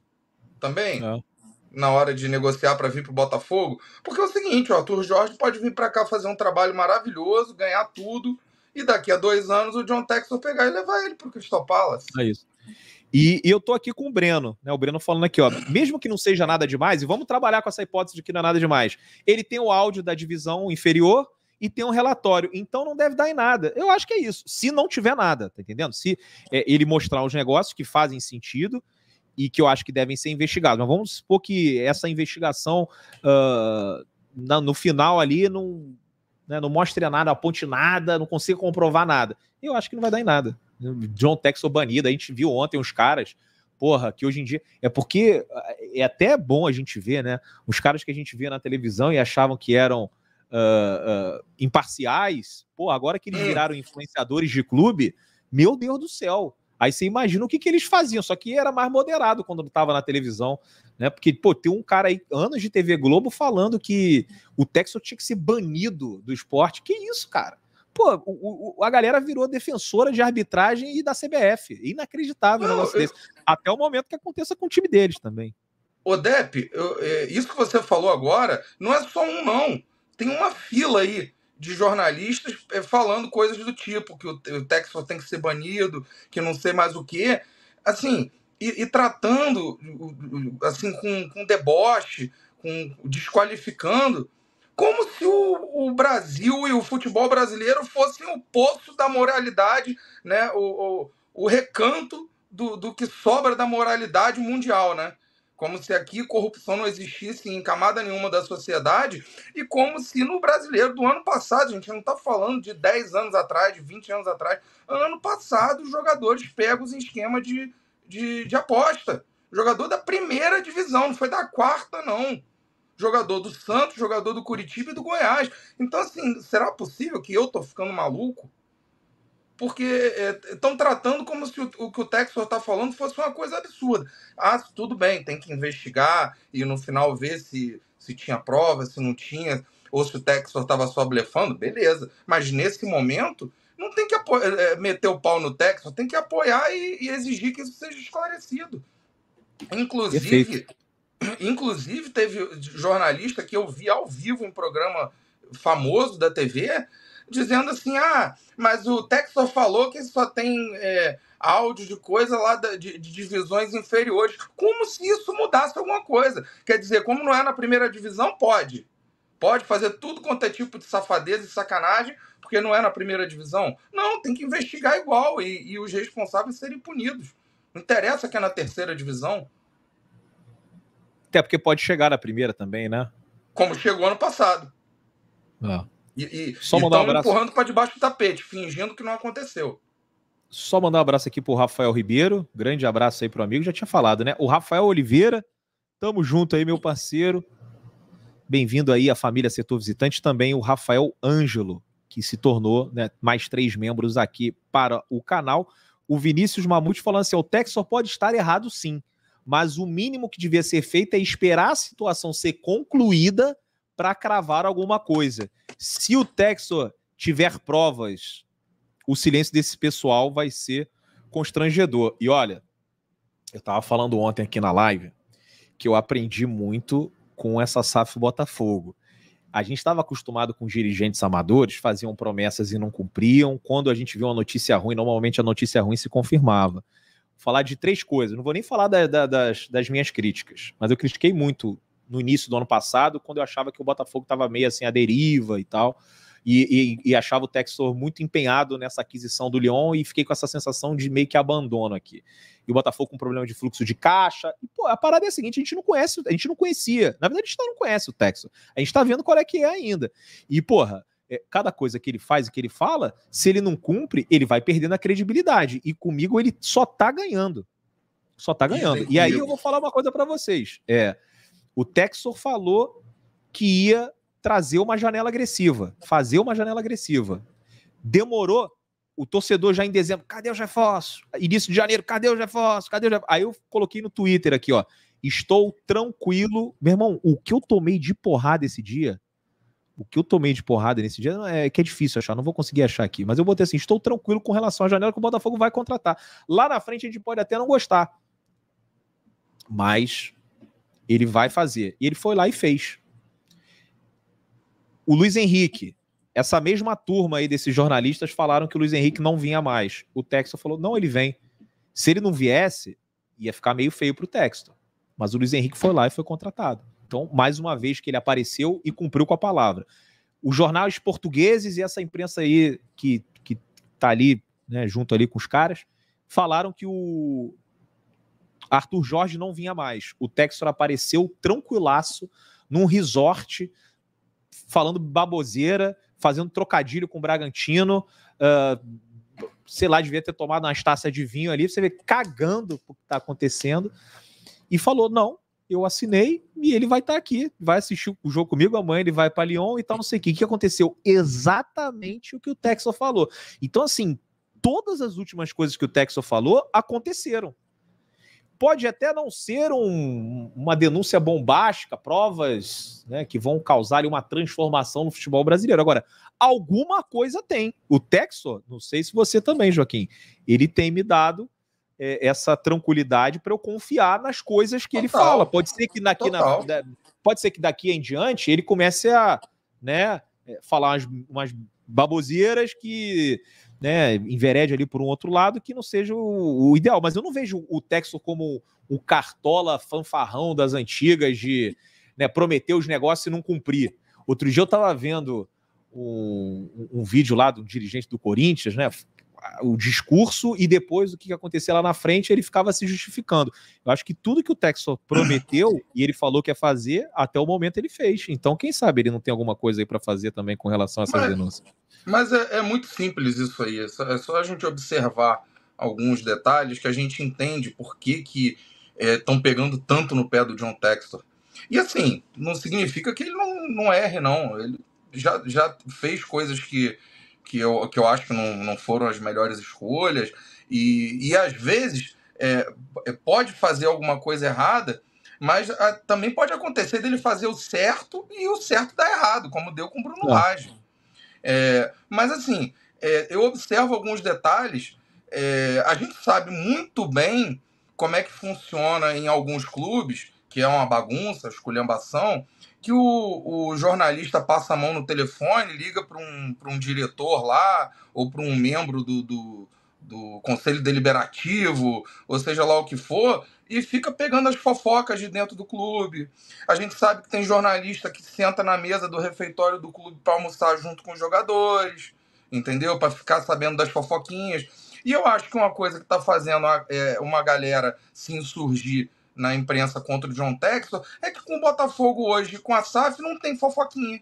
Também? Não na hora de negociar para vir para o Botafogo? Porque é o seguinte, o Arthur Jorge pode vir para cá fazer um trabalho maravilhoso, ganhar tudo, e daqui a dois anos o John Texel pegar e levar ele para o Crystal Palace. É isso. E, e, eu tô aqui com o Breno, né? O Breno falando aqui, ó. Mesmo que não seja nada demais, e vamos trabalhar com essa hipótese de que não é nada demais. Ele tem o áudio da divisão inferior e tem um relatório. Então não deve dar em nada. Eu acho que é isso. Se não tiver nada, tá entendendo? Se é, ele mostrar os negócios que fazem sentido, e que eu acho que devem ser investigados. Mas vamos supor que essa investigação uh, na, no final ali não, né, não mostre nada, aponte nada, não consiga comprovar nada. Eu acho que não vai dar em nada. John Texel banido, a gente viu ontem os caras, porra, que hoje em dia. É porque é até bom a gente ver, né? Os caras que a gente via na televisão e achavam que eram. Uh, uh, imparciais, pô, agora que eles é. viraram influenciadores de clube, meu Deus do céu, Aí você imagina o que, que eles faziam, só que era mais moderado quando estava na televisão, né? Porque, pô, tem um cara aí, anos de TV Globo, falando que o Texas tinha que ser banido do esporte. Que isso, cara? Pô, o, o, a galera virou defensora de arbitragem e da CBF. Inacreditável Não, um negócio eu... desse. Até o momento que aconteça com o time deles também. Odep, é, isso que você falou agora não é só um, não. Tem uma fila aí de jornalistas eh, falando coisas do tipo, que o Texas tem que ser banido, que não sei mais o que, assim, e, e, tratando assim com, com deboche, com, desqualificando, como se o, o, Brasil e o futebol brasileiro fossem o poço da moralidade, né? o, o, o recanto do, do que sobra da moralidade mundial, né? como se aqui corrupção não existisse em camada nenhuma da sociedade e como se no brasileiro do ano passado, a gente não está falando de 10 anos atrás, de 20 anos atrás, ano passado jogadores pegos em esquema de, de, de aposta. Jogador da primeira divisão, não foi da quarta, não. Jogador do Santos, jogador do Curitiba e do Goiás. Então, assim, será possível que eu estou ficando maluco? porque estão é, tratando como se o, o que o Texas está falando fosse uma coisa absurda. Ah, tudo bem, tem que investigar e no final ver se, se tinha prova, se não tinha, ou se o Texas estava só blefando, beleza. Mas nesse momento, não tem que é, é, meter o pau no Texas, tem que apoiar e, e exigir que isso seja esclarecido. Inclusive, inclusive teve jornalista que eu vi ao vivo em programa famoso da TV dizendo assim: ah, mas o Texas falou que só tem é, áudio de coisa lá da, de, de, divisões inferiores. Como se isso mudasse alguma coisa. Quer dizer, como não é na primeira divisão, pode. Pode fazer tudo quanto é tipo de safadeza e sacanagem, porque não é na primeira divisão. Não, tem que investigar igual e, e os responsáveis serem punidos. Não interessa que é na terceira divisão. Até porque pode chegar na primeira também, né? Como chegou ano passado. Ah. E mandar um empurrando para debaixo do tapete, fingindo que não aconteceu. Só mandar um abraço aqui pro Rafael Ribeiro. Grande abraço aí pro amigo. Já tinha falado, né? O Rafael Oliveira. Tamo junto aí, meu parceiro. Bem-vindo aí à família Setor Visitante. Também o Rafael Ângelo, que se tornou né, mais três membros aqui para o canal. O Vinícius Mamute falando assim: o Texor pode estar errado, sim. Mas o mínimo que devia ser feito é esperar a situação ser concluída para cravar alguma coisa. Se o Texo tiver provas, o silêncio desse pessoal vai ser constrangedor. E olha, eu estava falando ontem aqui na live que eu aprendi muito com essa SAF Botafogo. A gente estava acostumado com dirigentes amadores, faziam promessas e não cumpriam. Quando a gente viu uma notícia ruim, normalmente a notícia ruim se confirmava. Vou falar de três coisas. Não vou nem falar da, da, das, das minhas críticas, mas eu critiquei muito no início do ano passado, quando eu achava que o Botafogo estava meio assim à deriva e tal. E, e, e, achava o Textor muito empenhado nessa aquisição do Lyon e fiquei com essa sensação de meio que abandono aqui. E o Botafogo com problema de fluxo de caixa. E, pô, a parada é a seguinte: a gente não conhece, a gente não conhecia. Na verdade, a gente não conhece o Texo A gente tá vendo qual é que é ainda. E, porra, é, cada coisa que ele faz e que ele fala, se ele não cumpre, ele vai perdendo a credibilidade. E comigo ele só tá ganhando. Só tá ganhando. E aí eu vou falar uma coisa para vocês. É o Texor falou que ia trazer uma janela agressiva, fazer uma janela agressiva. Demorou, o torcedor já em dezembro, cadê o Jeffosso? Início de janeiro, cadê o Jeffosso? Cadê o Jeffosso? Aí eu coloquei no Twitter aqui, ó. Estou tranquilo. Meu irmão, o que eu tomei de porrada esse dia, o que eu tomei de porrada nesse dia é que é difícil achar, não vou conseguir achar aqui. Mas eu botei assim: estou tranquilo com relação à janela que o Botafogo vai contratar. Lá na frente a gente pode até não gostar. Mas ele vai fazer. E ele foi lá e fez. O Luiz Henrique, essa mesma turma aí desses jornalistas falaram que o Luiz Henrique não vinha mais. O Texto falou: não, ele vem. Se ele não viesse, ia ficar meio feio para o Texto. Mas o Luiz Henrique foi lá e foi contratado. Então, mais uma vez que ele apareceu e cumpriu com a palavra. Os jornais portugueses e essa imprensa aí que, que tá ali, né, junto ali com os caras, falaram que o, Arthur Jorge não vinha mais. O Textor apareceu tranquilaço num resort, falando baboseira, fazendo trocadilho com o Bragantino. Uh, sei lá, devia ter tomado uma taça de vinho ali, você vê cagando o que está acontecendo. E falou: não, eu assinei e ele vai estar tá aqui, vai assistir o jogo comigo, amanhã ele vai para Lyon e tal, não sei o que. O que aconteceu? Exatamente o que o Texo falou. Então, assim, todas as últimas coisas que o Texo falou aconteceram pode até não ser um, uma denúncia bombástica, provas né, que vão causar uma transformação no futebol brasileiro. Agora, alguma coisa tem. O Texo, não sei se você também, Joaquim, ele tem me dado é, essa tranquilidade para eu confiar nas coisas que Total. ele fala. Pode ser que daqui, na, pode ser que daqui em diante ele comece a né, é, falar umas, umas baboseiras que né, enverede ali por um outro lado que não seja o, o ideal. Mas eu não vejo o Texo como o cartola fanfarrão das antigas de né, prometer os negócios e não cumprir. Outro dia eu estava vendo um, um, vídeo lá do dirigente do Corinthians, né, o discurso e depois o que aconteceu lá na frente, ele ficava se justificando. Eu acho que tudo que o Texas prometeu e ele falou que ia fazer, até o momento ele fez. Então, quem sabe ele não tem alguma coisa aí para fazer também com relação a essas mas, denúncias. Mas é, é, muito simples isso aí. É só, é só, a gente observar alguns detalhes que a gente entende por que estão é, pegando tanto no pé do John Texas. E assim, não significa que ele não, não erre, não. Ele já, já fez coisas que que eu, que eu acho que não, não foram as melhores escolhas, e, e às vezes é, é pode fazer alguma coisa errada, mas a, ah, também pode acontecer dele fazer o certo e o certo dar errado, como deu com o Bruno é. Lage. É, mas assim, é, eu observo alguns detalhes. É, a gente sabe muito bem como é que funciona em alguns clubes, que é uma bagunça, esculhambação, que o, o jornalista passa a mão no telefone, liga para um, um diretor lá, ou para um membro do, do, do Conselho Deliberativo, ou seja lá o que for, e fica pegando as fofocas de dentro do clube. A gente sabe que tem jornalista que senta na mesa do refeitório do clube para almoçar junto com os jogadores, entendeu? Para ficar sabendo das fofoquinhas. E eu acho que uma coisa que está fazendo uma, é, uma galera se insurgir na imprensa contra o John Texel é que com o Botafogo hoje, com a SAF, não tem fofoquinha.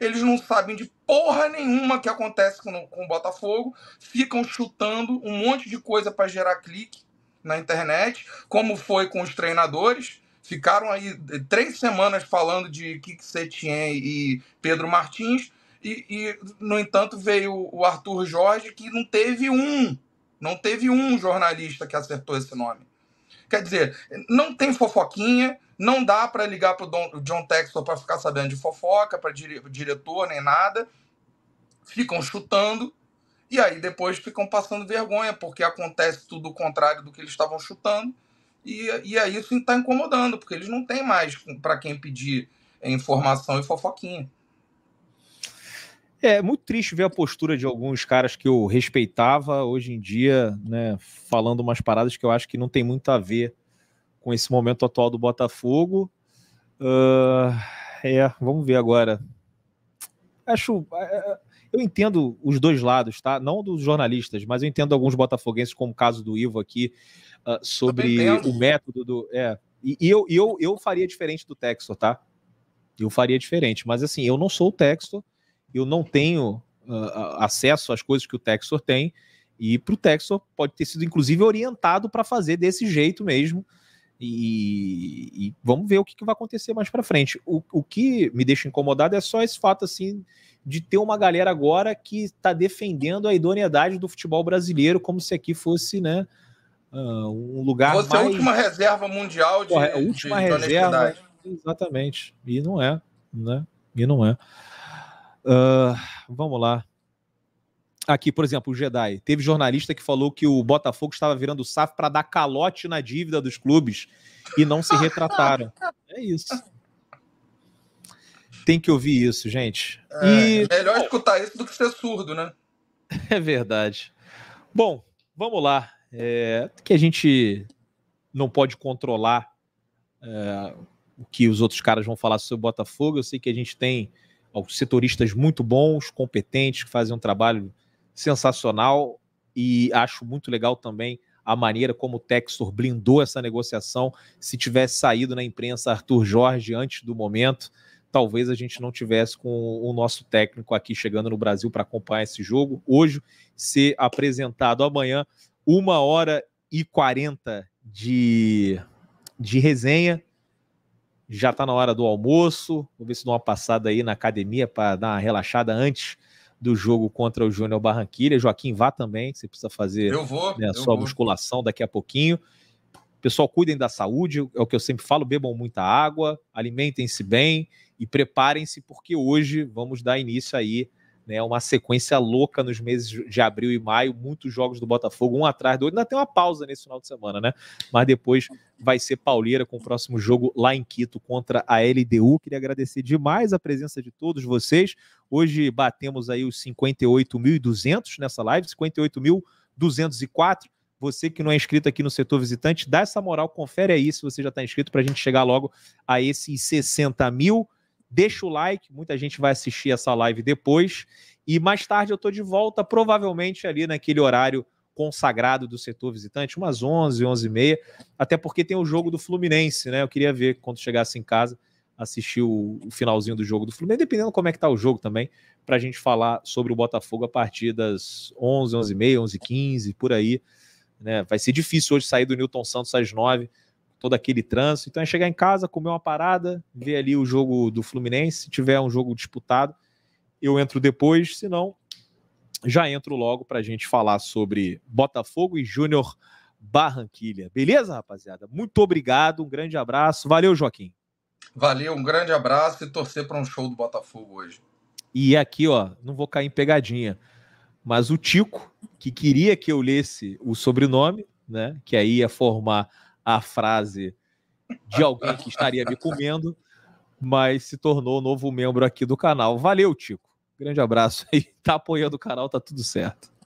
Eles não sabem de porra nenhuma que acontece com, com o Botafogo, ficam chutando um monte de coisa para gerar clique na internet, como foi com os treinadores. Ficaram aí eh, três semanas falando de Kik Setien e Pedro Martins, e, e, no entanto, veio o Arthur Jorge, que não teve um, não teve um jornalista que acertou esse nome. Quer dizer, não tem fofoquinha, não dá para ligar para o John Textor para ficar sabendo de fofoca, para dire, diretor, nem nada. Ficam chutando e aí depois ficam passando vergonha, porque acontece tudo o contrário do que eles estavam chutando. E, e aí isso está incomodando, porque eles não têm mais para quem pedir informação e fofoquinha. É, é muito triste ver a postura de alguns caras que eu respeitava hoje em dia, né, falando umas paradas que eu acho que não tem muito a ver com esse momento atual do Botafogo. Uh, é, vamos ver agora. Acho, é, é, eu entendo os dois lados, tá? Não dos jornalistas, mas eu entendo alguns botafoguenses, como o caso do Ivo aqui, uh, sobre o método do. É, e, e eu, eu, eu faria diferente do Textor, tá? Eu faria diferente, mas assim, eu não sou o Textor eu não tenho uh, acesso às coisas que o Texor tem, e para o Texor pode ter sido, inclusive, orientado para fazer desse jeito mesmo. E, e, vamos ver o que, que vai acontecer mais para frente. O, o, que me deixa incomodado é só esse fato assim de ter uma galera agora que está defendendo a idoneidade do futebol brasileiro como se aqui fosse, né, uh, um lugar Você mais... é a última reserva mundial de, Porra, última de reserva, exatamente. E não é, né? E não é. Uh, vamos lá. Aqui, por exemplo, o Jedi. Teve jornalista que falou que o Botafogo estava virando SAF para dar calote na dívida dos clubes e não se retrataram. é isso. Tem que ouvir isso, gente. É, e... É melhor escutar isso do que ser surdo, né? É verdade. Bom, vamos lá. É, que a gente não pode controlar é, o que os outros caras vão falar sobre o Botafogo. Eu sei que a gente tem setoristas muito bons, competentes, que fazem um trabalho sensacional e acho muito legal também a maneira como o Textor blindou essa negociação. Se tivesse saído na imprensa Arthur Jorge antes do momento, talvez a gente não tivesse com o nosso técnico aqui chegando no Brasil para acompanhar esse jogo. Hoje, ser apresentado amanhã, uma hora e 40 de, de resenha já está na hora do almoço. Vou ver se dou uma passada aí na academia para dar uma relaxada antes do jogo contra o Júnior Barranquilha. Joaquim, vá também, você precisa fazer eu vou, né, a sua vou. musculação daqui a pouquinho. Pessoal, cuidem da saúde, é o que eu sempre falo: bebam muita água, alimentem-se bem e preparem-se, porque hoje vamos dar início aí né? Uma sequência louca nos meses de abril e maio, muitos jogos do Botafogo, um atrás do outro. Ainda tem uma pausa nesse final de semana, né? Mas depois vai ser pauleira com o próximo jogo lá em Quito contra a LDU. Queria agradecer demais a presença de todos vocês. Hoje batemos aí os 58.200 nessa live, 58.204. Você que não é inscrito aqui no setor visitante, dá essa moral, confere aí se você já está inscrito para a gente chegar logo a esses 60 mil. Deixa o like, muita gente vai assistir essa live depois. E mais tarde eu estou de volta, provavelmente ali naquele horário consagrado do setor visitante, umas 11, 11 e meia, até porque tem o jogo do Fluminense, né? Eu queria ver quando chegasse em casa, assistir o, o finalzinho do jogo do Fluminense, dependendo como é que tá o jogo também, para a gente falar sobre o Botafogo a partir das 11, 11 e meia, 11 e 15, por aí. Né? Vai ser difícil hoje sair do Newton Santos às 9, todo aquele trânsito. Então é chegar em casa, comer uma parada, ver ali o jogo do Fluminense. Se tiver um jogo disputado, eu entro depois, se não, já entro logo para a gente falar sobre Botafogo e Júnior Barranquilha. Beleza, rapaziada? Muito obrigado, um grande abraço. Valeu, Joaquim. Valeu, um grande abraço e torcer para um show do Botafogo hoje. E aqui, ó, não vou cair em pegadinha, mas o Tico, que queria que eu lesse o sobrenome, né, que aí ia formar a frase de alguém que estaria me comendo, mas se tornou novo membro aqui do canal. Valeu, Tico. Grande abraço aí. Tá apoiando o canal, tá tudo certo.